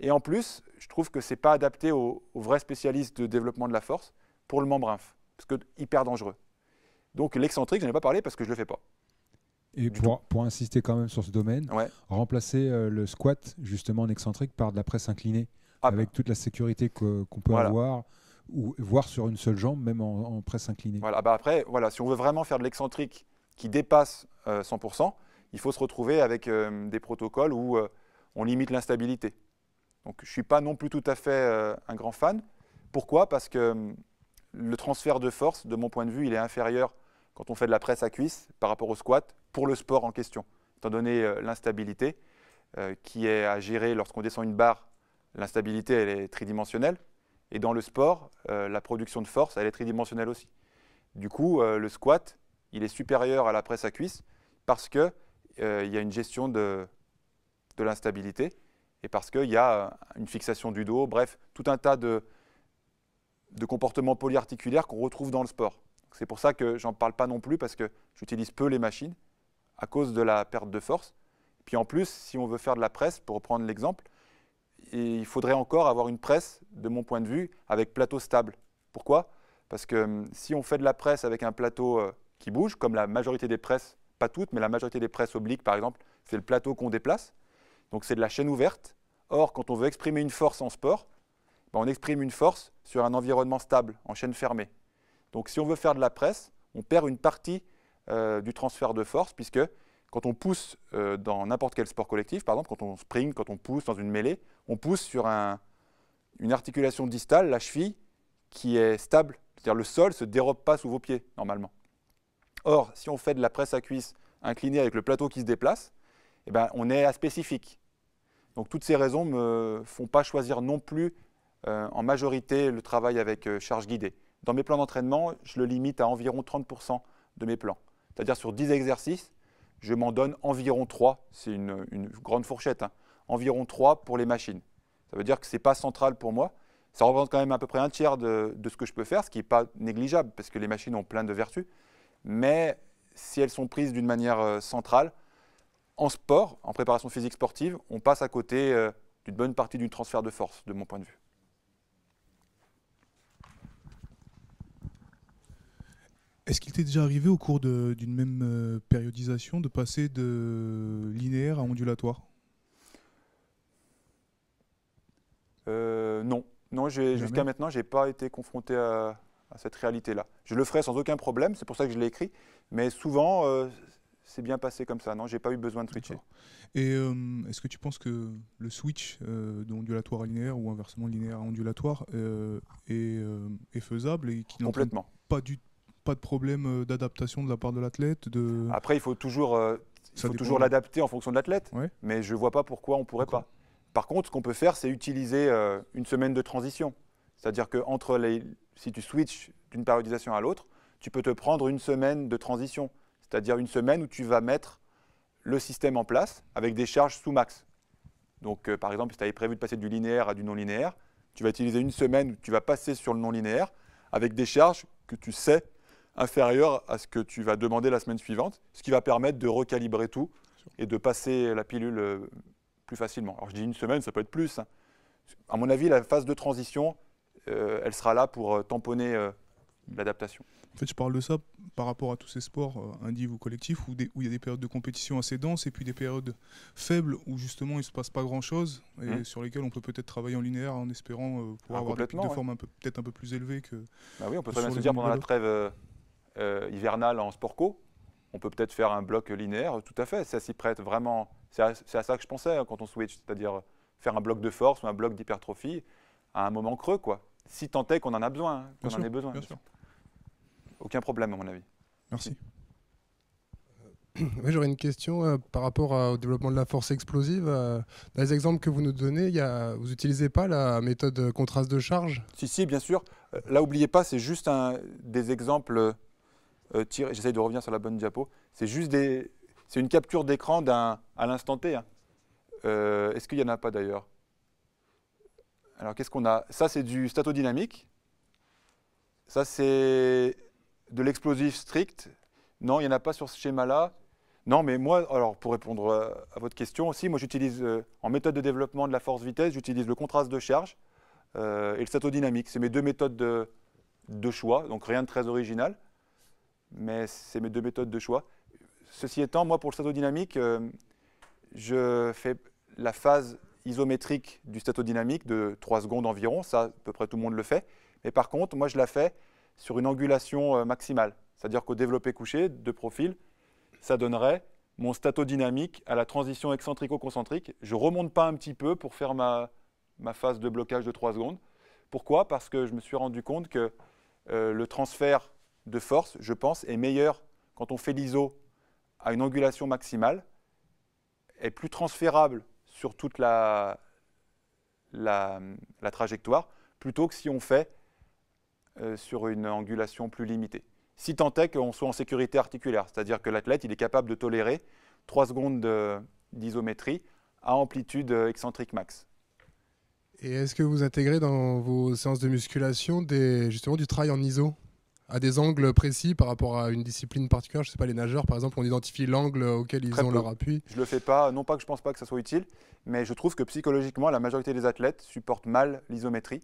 Et en plus, je trouve que ce n'est pas adapté aux, vrais spécialistes de développement de la force pour le inf. parce que hyper dangereux. Donc l'excentrique, je n'en ai pas parlé parce que je ne le fais pas. Et pour, pour, insister quand même sur ce domaine, remplacer euh, le squat justement en excentrique par de la presse inclinée, ah avec bah. toute la sécurité qu'on peut avoir, ou voir sur une seule jambe, même en, presse inclinée. Voilà. Bah après, voilà, si on veut vraiment faire de l'excentrique qui dépasse 100%, euh, il faut se retrouver avec euh, des protocoles où on limite l'instabilité. Donc je ne suis pas non plus tout à fait un grand fan. Pourquoi Parce que hum, le transfert de force, de mon point de vue, il est inférieur quand on fait de la presse à cuisse par rapport au squat pour le sport en question, étant donné euh, l'instabilité euh, qui est à gérer lorsqu'on descend une barre. L'instabilité, elle est tridimensionnelle. Et dans le sport, euh, la production de force, elle est tridimensionnelle aussi. Du coup, le squat, il est supérieur à la presse à cuisse parce qu'il y a une gestion de, l'instabilité et parce qu'il y a une fixation du dos, bref, tout un tas de, de comportements polyarticulaires qu'on retrouve dans le sport. C'est pour ça que j'en parle pas non plus parce que j'utilise peu les machines à cause de la perte de force. Puis en plus, si on veut faire de la presse, pour reprendre l'exemple, il faudrait encore avoir une presse, de mon point de vue, avec plateau stable. Pourquoi Parce que hum, si on fait de la presse avec un plateau euh, qui bouge, comme la majorité des presses, pas toutes, mais la majorité des presses obliques par exemple, c'est le plateau qu'on déplace, donc c'est de la chaîne ouverte. Or, quand on veut exprimer une force en sport, ben, on exprime une force sur un environnement stable, en chaîne fermée. Donc si on veut faire de la presse, on perd une partie euh, du transfert de force, puisque quand on pousse euh, dans n'importe quel sport collectif, par exemple quand on spring, quand on pousse dans une mêlée, on pousse sur une articulation distale, la cheville, qui est stable. C'est-à-dire le sol ne se dérobe pas sous vos pieds, normalement. Or, si on fait de la presse à cuisse inclinée avec le plateau qui se déplace, eh ben, on est aspécifique. Donc toutes ces raisons ne me font pas choisir non plus euh, en majorité le travail avec charge guidée. Dans mes plans d'entraînement, je le limite à environ 30% de mes plans. C'est-à-dire sur 10 exercices, je m'en donne environ 3, c'est une, grande fourchette, hein. environ 3 pour les machines. Ça veut dire que ce n'est pas central pour moi. Ça représente quand même à peu près un tiers de, ce que je peux faire, ce qui n'est pas négligeable, parce que les machines ont plein de vertus. Mais si elles sont prises d'une manière euh, centrale, en sport, en préparation physique sportive, on passe à côté euh, d'une bonne partie du transfert de force, de mon point de vue. Est-ce qu'il t'est déjà arrivé au cours d'une même euh, périodisation de passer de linéaire à ondulatoire euh, Non. Non, jusqu'à maintenant, je n'ai pas été confronté à, cette réalité-là. Je le ferai sans aucun problème, c'est pour ça que je l'ai écrit, mais souvent, euh, c'est bien passé comme ça. Non, n'ai pas eu besoin de switcher. Et est-ce que tu penses que le switch d'ondulatoire à linéaire ou inversement linéaire à ondulatoire est, faisable et Complètement. Pas du pas de problème euh, d'adaptation de la part de l'athlète de... Après, il faut toujours euh, toujours l'adapter en fonction de l'athlète, mais je ne vois pas pourquoi on ne pourrait pas. Par contre, ce qu'on peut faire, c'est utiliser euh, une semaine de transition. C'est-à-dire que entre les, si tu switches d'une périodisation à l'autre, tu peux te prendre une semaine de transition. C'est-à-dire une semaine où tu vas mettre le système en place avec des charges sous max. Donc, par exemple, si tu avais prévu de passer du linéaire à du non linéaire, tu vas utiliser une semaine où tu vas passer sur le non linéaire avec des charges que tu sais inférieur à ce que tu vas demander la semaine suivante, ce qui va permettre de recalibrer tout et de passer la pilule euh, plus facilement. Alors je dis une semaine, ça peut être plus. Hein. À mon avis, la phase de transition, euh, elle sera là pour euh, tamponner l'adaptation. En fait, je parle de ça par rapport à tous ces sports individuels ou collectifs où, où, il y a des périodes de compétition assez denses et puis des périodes faibles où justement il ne se passe pas grand-chose et mmh. sur lesquelles on peut peut-être travailler en linéaire en espérant pouvoir ah, avoir des, de forme formes peut-être un peu plus élevées que. Bah oui, on peut très bien se dire pendant la trêve euh, hivernal hivernale en sport on peut peut-être faire un bloc linéaire, tout à fait, ça s'y prête vraiment. C'est à, ça que je pensais hein, quand on switch, c'est-à-dire euh, faire un bloc de force ou un bloc d'hypertrophie à un moment creux, quoi. Si tant est qu'on en a besoin, hein, qu'on en ait besoin. Aucun problème, à mon avis. Merci. Euh, j'aurais une question par rapport au développement de la force explosive. dans les exemples que vous nous donnez, vous n'utilisez pas la méthode contraste de charge Si, si, bien sûr. Là, n'oubliez pas, c'est juste des exemples euh, j'essaye de revenir sur la bonne diapo, c'est juste c'est une capture d'écran d'un, à l'instant T. Hein. Euh, est-ce qu'il n'y en a pas d'ailleurs Alors qu'est-ce qu'on a Ça c'est du statodynamique, ça c'est de l'explosif strict. Non, il n'y en a pas sur ce schéma-là. Non, mais moi, alors pour répondre euh, à votre question aussi, moi j'utilise euh, en méthode de développement de la force vitesse, j'utilise le contraste de charge et le statodynamique. C'est mes deux méthodes de, choix, donc rien de très original mais c'est mes deux méthodes de choix. Ceci étant, moi, pour le statodynamique, euh, je fais la phase isométrique du statodynamique de 3 secondes environ, ça, à peu près tout le monde le fait. Mais par contre, moi, je la fais sur une angulation euh, maximale, c'est-à-dire qu'au développé couché de profil, ça donnerait mon statodynamique à la transition excentrico-concentrique. Je ne remonte pas un petit peu pour faire ma, ma phase de blocage de 3 secondes. Pourquoi Parce que je me suis rendu compte que euh, le transfert de force, je pense, est meilleure quand on fait l'ISO à une angulation maximale, est plus transférable sur toute la, la, trajectoire, plutôt que si on fait euh, sur une angulation plus limitée. Si tant est qu'on soit en sécurité articulaire, c'est-à-dire que l'athlète est capable de tolérer 3 secondes d'isométrie à amplitude euh, excentrique max. Et est-ce que vous intégrez dans vos séances de musculation des, justement du travail en ISO à des angles précis par rapport à une discipline particulière. Je ne sais pas, les nageurs, par exemple, on identifie l'angle auquel ils ont leur appui. Je le fais pas, non pas que je ne pense pas que ça soit utile, mais je trouve que psychologiquement, la majorité des athlètes supportent mal l'isométrie.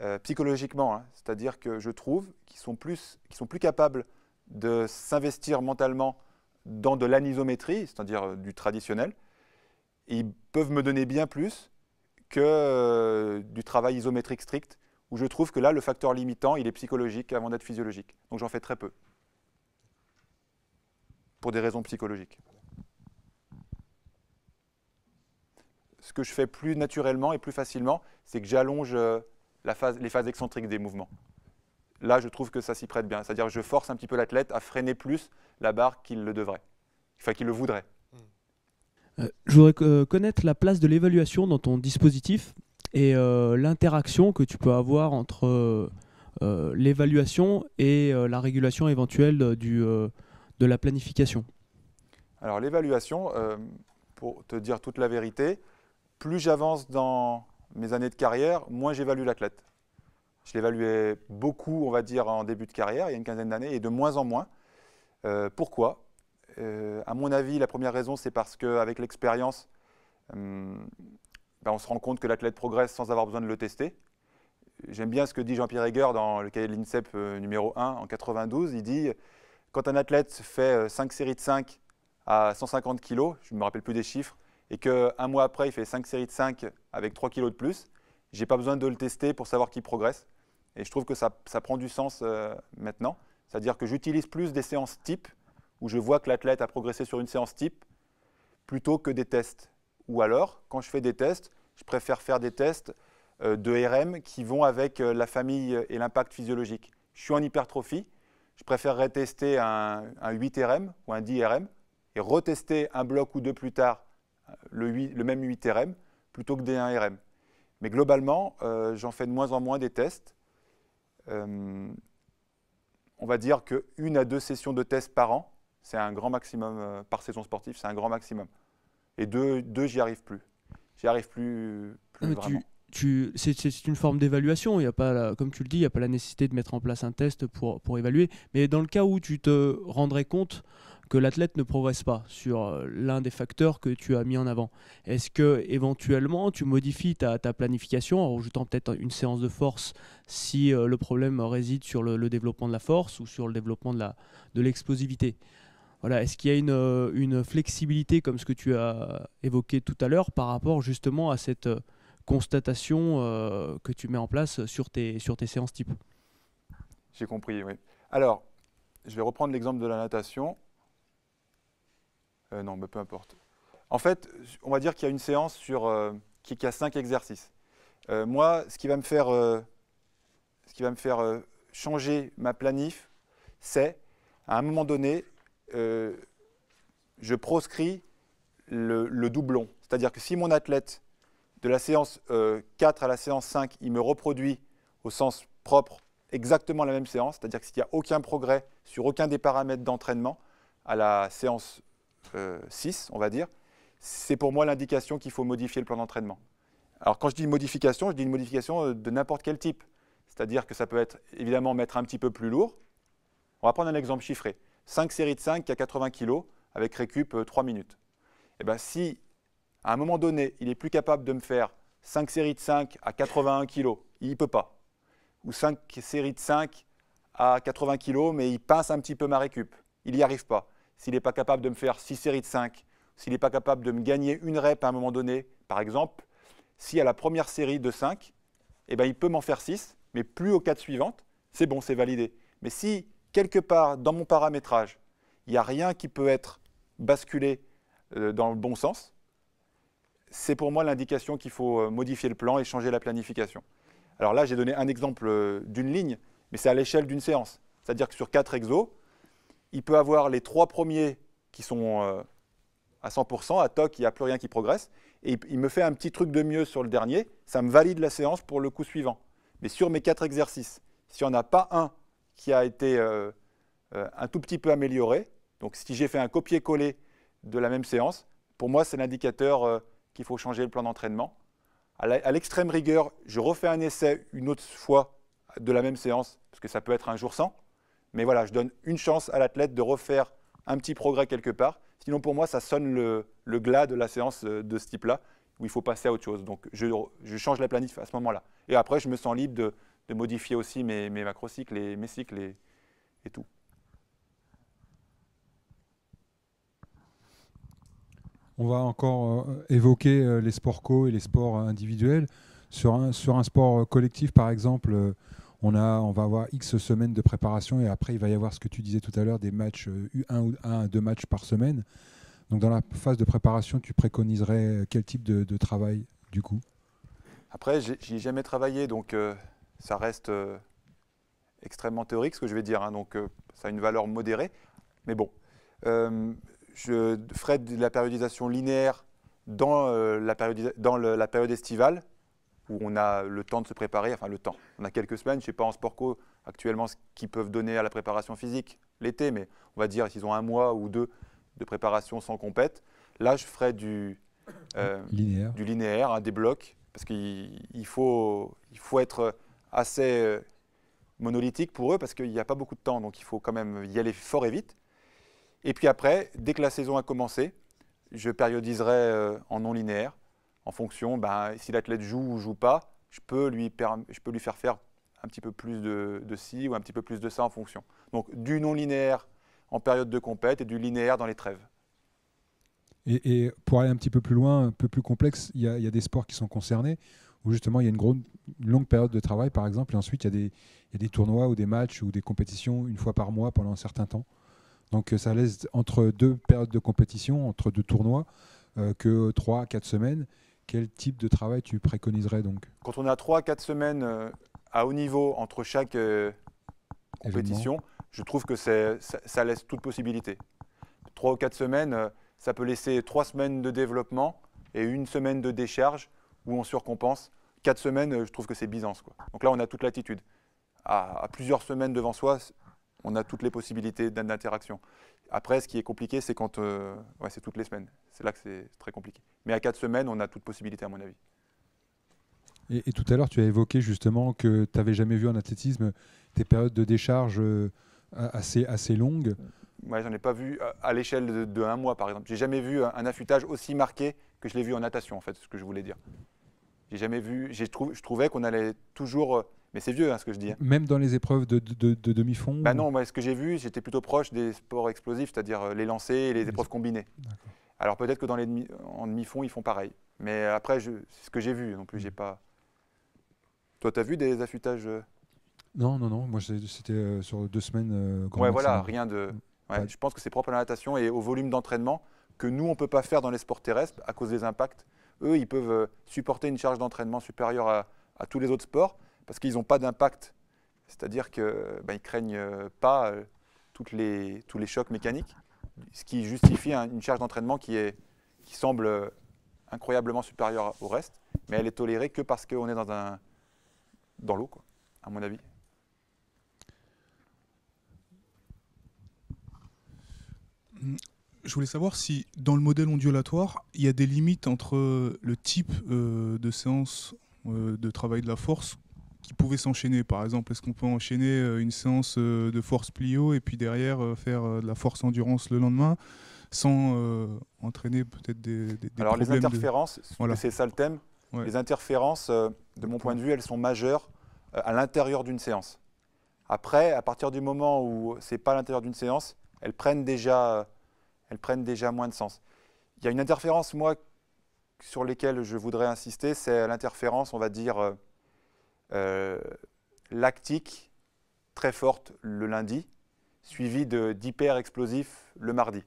Euh, psychologiquement, hein, c'est-à-dire que je trouve qu'ils sont, plus, sont plus capables de s'investir mentalement dans de l'anisométrie, c'est-à-dire euh, du traditionnel. ils peuvent me donner bien plus que euh, du travail isométrique strict où je trouve que là, le facteur limitant, il est psychologique avant d'être physiologique. Donc j'en fais très peu, pour des raisons psychologiques. Ce que je fais plus naturellement et plus facilement, c'est que j'allonge euh, les phases excentriques des mouvements. Là, je trouve que ça s'y prête bien. C'est-à-dire que je force un petit peu l'athlète à freiner plus la barre qu'il le devrait, enfin qu'il le voudrait. Euh, je voudrais euh, connaître la place de l'évaluation dans ton dispositif et euh, l'interaction que tu peux avoir entre euh, euh, l'évaluation et la régulation éventuelle du, de la planification. Alors l'évaluation, pour te dire toute la vérité, plus j'avance dans mes années de carrière, moins j'évalue l'athlète. Je l'évaluais beaucoup, on va dire, en début de carrière, il y a une quinzaine d'années, et de moins en moins. pourquoi À mon avis, la première raison, c'est parce qu'avec l'expérience, hum, ben, on se rend compte que l'athlète progresse sans avoir besoin de le tester. J'aime bien ce que dit Jean-Pierre Heger dans le cahier de l'INSEP euh, numéro 1 en 92. Il dit quand un athlète fait 5 euh, séries de 5 à 150 kg, je ne me rappelle plus des chiffres, et qu'un mois après, il fait 5 séries de 5 avec 3 kg de plus, j'ai pas besoin de le tester pour savoir qu'il progresse. Et je trouve que ça, prend du sens euh, maintenant. C'est-à-dire que j'utilise plus des séances type, où je vois que l'athlète a progressé sur une séance type, plutôt que des tests. Ou alors, quand je fais des tests, je préfère faire des tests euh, de RM qui vont avec euh, la famille et l'impact physiologique. Je suis en hypertrophie, je préférerais tester un, 8RM ou un 10RM et retester un bloc ou deux plus tard euh, le, même 8RM plutôt que des 1RM. Mais globalement, j'en fais de moins en moins des tests. on va dire qu'une à deux sessions de tests par an, c'est un grand maximum, par saison sportive, c'est un grand maximum. Et deux, deux j'y arrive plus. J'y arrive plus. Tu, c'est une forme d'évaluation. Il y a pas, comme tu le dis, il n'y a pas la nécessité de mettre en place un test pour, pour évaluer. Mais dans le cas où tu te rendrais compte que l'athlète ne progresse pas sur euh, l'un des facteurs que tu as mis en avant. Est-ce que éventuellement tu modifies ta, planification en ajoutant peut-être une séance de force si euh, le problème réside sur le, développement de la force ou sur le développement de l'explosivité voilà, est-ce qu'il y a euh, une, flexibilité comme ce que tu as évoqué tout à l'heure par rapport justement à cette euh, constatation euh, que tu mets en place sur tes, sur tes séances type J'ai compris, oui. Alors, je vais reprendre l'exemple de la natation. non, mais peu importe. En fait, on va dire qu'il y a une séance sur, qui, a cinq exercices. moi, ce qui va me faire, ce qui va me faire changer ma planif, c'est à un moment donné, euh, je proscris le, doublon. C'est-à-dire que si mon athlète, de la séance 4 euh, à la séance 5, il me reproduit au sens propre exactement la même séance, c'est-à-dire que s'il n'y a aucun progrès sur aucun des paramètres d'entraînement à la séance 6, euh, on va dire, c'est pour moi l'indication qu'il faut modifier le plan d'entraînement. Alors quand je dis modification, je dis une modification de n'importe quel type. C'est-à-dire que ça peut être évidemment mettre un petit peu plus lourd. On va prendre un exemple chiffré. 5 séries de 5 à 80 kg avec récup 3 euh, minutes. Et eh ben, si à un moment donné, il est plus capable de me faire 5 séries de 5 à 81 kg, il ne peut pas. Ou 5 séries de 5 à 80 kg, mais il pince un petit peu ma récup. Il n'y arrive pas. S'il n'est pas capable de me faire 6 séries de 5, s'il n'est pas capable de me gagner une rep à un moment donné, par exemple, si à la première série de 5, eh ben, il peut m'en faire 6, mais plus aux 4 suivantes, c'est bon, c'est validé. Mais si quelque part dans mon paramétrage, il n'y a rien qui peut être basculé euh, dans le bon sens, c'est pour moi l'indication qu'il faut euh, modifier le plan et changer la planification. Alors là, j'ai donné un exemple euh, d'une ligne, mais c'est à l'échelle d'une séance. C'est-à-dire que sur quatre exos, il peut avoir les trois premiers qui sont à 100%, à toc, il n'y a plus rien qui progresse, et il, il me fait un petit truc de mieux sur le dernier, ça me valide la séance pour le coup suivant. Mais sur mes quatre exercices, s'il n'y en a pas un qui a été euh, euh, un tout petit peu amélioré. Donc si j'ai fait un copier-coller de la même séance, pour moi, c'est l'indicateur euh, qu'il faut changer le plan d'entraînement. À l'extrême rigueur, je refais un essai une autre fois de la même séance, parce que ça peut être un jour sans. Mais voilà, je donne une chance à l'athlète de refaire un petit progrès quelque part. Sinon, pour moi, ça sonne le, glas de la séance de ce type-là, où il faut passer à autre chose. Donc, je, je change la planif à ce moment-là. Et après, je me sens libre de, de modifier aussi mes, macrocycles et mes cycles et, tout. On va encore euh, évoquer euh, les sports co et les sports individuels. Sur un, sur un sport euh, collectif, par exemple, on, a, on va avoir X semaines de préparation et après, il va y avoir ce que tu disais tout à l'heure, des matchs un ou deux deux matchs par semaine. Donc, dans la phase de préparation, tu préconiserais quel type de, de travail, du coup Après, j'y ai jamais travaillé, donc ça reste euh, extrêmement théorique ce que je vais dire, hein, donc euh, ça a une valeur modérée. Mais bon, euh, je ferai de la périodisation linéaire dans, la, période, dans la période estivale, où on a le temps de se préparer, enfin le temps. On a quelques semaines, je ne sais pas en sport co actuellement ce qu'ils peuvent donner à la préparation physique l'été, mais on va dire s'ils ont un mois ou deux de préparation sans compète. Là, je ferai du, linéaire, du linéaire hein, des blocs, parce qu'il faut, il faut être assez euh, monolithique pour eux parce qu'il n'y a pas beaucoup de temps, donc il faut quand même y aller fort et vite. Et puis après, dès que la saison a commencé, je périodiserai euh, en non linéaire en fonction, ben, si l'athlète joue ou joue pas, je peux lui, je peux lui faire faire un petit peu plus de, de, ci ou un petit peu plus de ça en fonction. Donc du non linéaire en période de compète et du linéaire dans les trêves. Et, pour aller un petit peu plus loin, un peu plus complexe, il y, a des sports qui sont concernés où justement il y a une, grosse une longue période de travail, par exemple, et ensuite il y, y, a des tournois ou des matchs ou des compétitions une fois par mois pendant un certain temps. Donc euh, ça laisse entre deux périodes de compétition, entre deux tournois, euh, que 3-4 semaines. Quel type de travail tu préconiserais donc Quand on a 3-4 semaines euh, à haut niveau entre chaque compétition, je trouve que ça, ça, laisse toute possibilité. 3 ou 4 semaines, ça peut laisser 3 semaines de développement et une semaine de décharge où on surcompense. Quatre semaines, euh, je trouve que c'est Byzance. Quoi. Donc là, on a toute l'attitude. À, plusieurs semaines devant soi, on a toutes les possibilités d'interaction. Après, ce qui est compliqué, c'est quand euh, c'est toutes les semaines. C'est là que c'est très compliqué. Mais à quatre semaines, on a toute possibilité, à mon avis. Et, tout à l'heure, tu as évoqué justement que tu n'avais jamais vu en athlétisme des périodes de décharge euh, assez, assez longues. Moi, ouais, j'en ai pas vu à l'échelle de, un mois, par exemple. J'ai jamais vu un affûtage aussi marqué que je l'ai vu en natation, en fait, ce que je voulais dire. J'ai jamais vu. je trouvais qu'on allait toujours. Euh, mais c'est vieux, hein, ce que je dis. Hein. Même dans les épreuves de, demi-fond bah Non, moi, ce que j'ai vu, j'étais plutôt proche des sports explosifs, c'est-à-dire euh, les lancers et les, épreuves combinées. Alors peut-être que dans les en demi-fond, ils font pareil. Mais après, c'est ce que j'ai vu. Non plus, j'ai mm. pas. Toi, tu as vu des affûtages euh? Non, non, non. Moi, c'était sur deux semaines. ouais, voilà, rien mm. de. Je pense que c'est propre à la natation et au volume d'entraînement que nous, on ne peut pas faire dans les sports terrestres à cause des impacts eux, ils peuvent euh, supporter une charge d'entraînement supérieure à, tous les autres sports parce qu'ils n'ont pas d'impact. C'est-à-dire qu'ils bah, ne craignent euh, pas euh, toutes les, tous les chocs mécaniques, ce qui justifie une charge d'entraînement qui, qui semble incroyablement supérieure au reste, mais elle est tolérée que parce qu'on est dans, un, dans l'eau, à mon avis. Je voulais savoir si dans le modèle ondulatoire, il y a des limites entre euh, le type euh, de séance euh, de travail de la force qui pouvait s'enchaîner. Par exemple, est-ce qu'on peut enchaîner une séance de force plio et puis derrière faire de la force endurance le lendemain sans entraîner peut-être des, des, Alors les interférences, c'est ça le thème. Les interférences, de mon point de vue, elles sont majeures à l'intérieur d'une séance. Après, à partir du moment où c'est pas à l'intérieur d'une séance, elles prennent déjà elles prennent déjà moins de sens. Il y a une interférence, moi, sur laquelle je voudrais insister, c'est l'interférence, on va dire, euh, euh, lactique très forte le lundi, suivie d'hyper explosifs le mardi.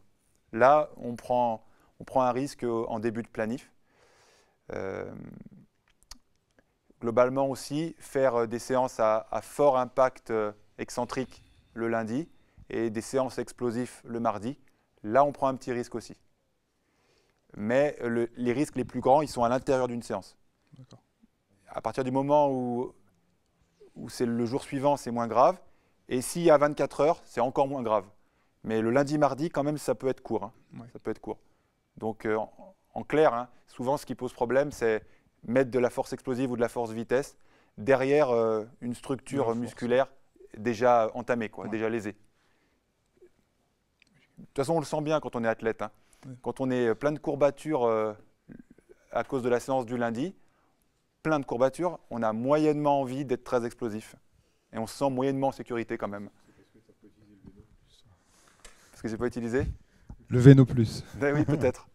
Là, on prend, on prend un risque en début de planif. Euh, globalement aussi, faire des séances à, fort impact excentrique le lundi et des séances explosifs le mardi Là, on prend un petit risque aussi. Mais les risques les plus grands, ils sont à l'intérieur d'une séance. À partir du moment où, où c'est le jour suivant, c'est moins grave. Et s'il y a 24 heures, c'est encore moins grave. Mais le lundi, mardi, quand même, ça peut être court. Hein. Ça peut être court. Donc, euh, en, clair, hein, souvent, ce qui pose problème, c'est mettre de la force explosive ou de la force vitesse derrière euh, une structure musculaire déjà entamée, quoi, déjà lésée. De toute façon, on le sent bien quand on est athlète. Hein. Quand on est euh, plein de courbatures euh, à cause de la séance du lundi, plein de courbatures, on a moyennement envie d'être très explosif. Et on se sent moyennement en sécurité quand même. Est-ce que j'ai pas utilisé Le Veno Plus. Ben oui, peut-être.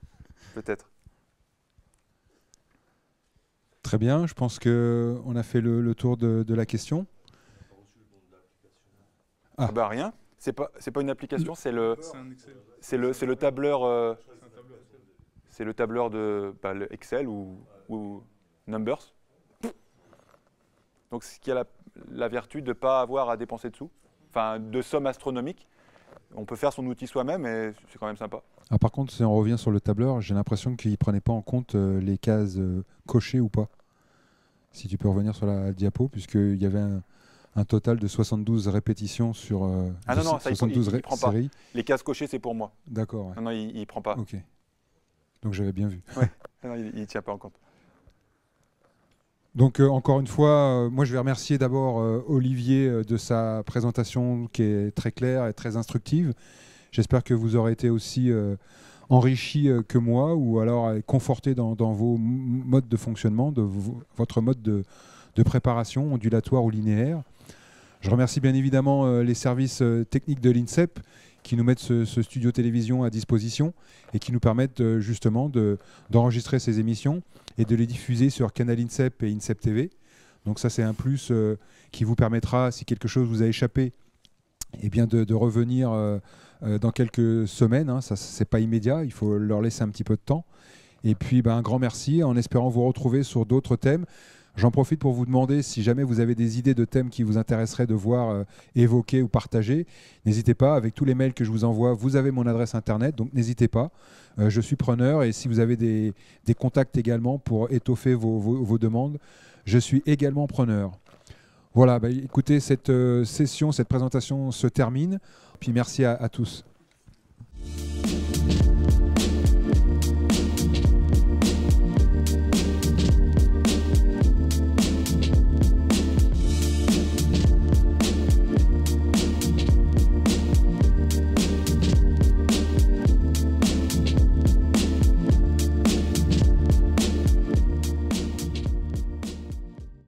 peut-être. Très bien, je pense qu'on a fait le, tour de, la question. Ah, bah rien. C'est pas, pas une application, c'est le, c'est le, le, tableur, euh, c'est le tableur de bah, Excel ou, Numbers. Donc ce qui a la, vertu de ne pas avoir à dépenser de sous, enfin de sommes astronomiques. On peut faire son outil soi-même et c'est quand même sympa. Ah, par contre, si on revient sur le tableur, j'ai l'impression qu'il ne prenait pas en compte euh, les cases euh, cochées ou pas. Si tu peux revenir sur la diapo, puisqu'il y avait un, un total de 72 répétitions sur euh, ah non, non, ça, prend pas. séries. Les cases cochées, c'est pour moi. D'accord. Non, il ne prend pas. Ok. Donc j'avais bien vu. Ouais. il ne tient pas en compte. Donc euh, encore une fois, euh, moi je vais remercier d'abord euh, Olivier de sa présentation qui est très claire et très instructive. J'espère que vous aurez été aussi enrichi que moi ou alors conforté dans, dans vos modes de fonctionnement, de votre mode de, de préparation, ondulatoire ou linéaire. Je remercie bien évidemment euh, les services euh, techniques de l'INSEP qui nous mettent ce, studio télévision à disposition et qui nous permettent euh, justement d'enregistrer ces émissions et de les diffuser sur Canal INSEP et INSEP TV. Donc ça c'est un plus qui vous permettra, si quelque chose vous a échappé, et eh bien de, revenir dans quelques semaines. Ce hein. Ça c'est pas immédiat, il faut leur laisser un petit peu de temps. Et puis ben, un grand merci en espérant vous retrouver sur d'autres thèmes. J'en profite pour vous demander si jamais vous avez des idées de thèmes qui vous intéresseraient de voir euh, évoquer ou partager. N'hésitez pas, avec tous les mails que je vous envoie, vous avez mon adresse internet, donc n'hésitez pas. Euh, je suis preneur et si vous avez des, contacts également pour étoffer vos, demandes, je suis également preneur. Voilà, bah, écoutez, cette euh, session, cette présentation se termine. Puis merci à tous.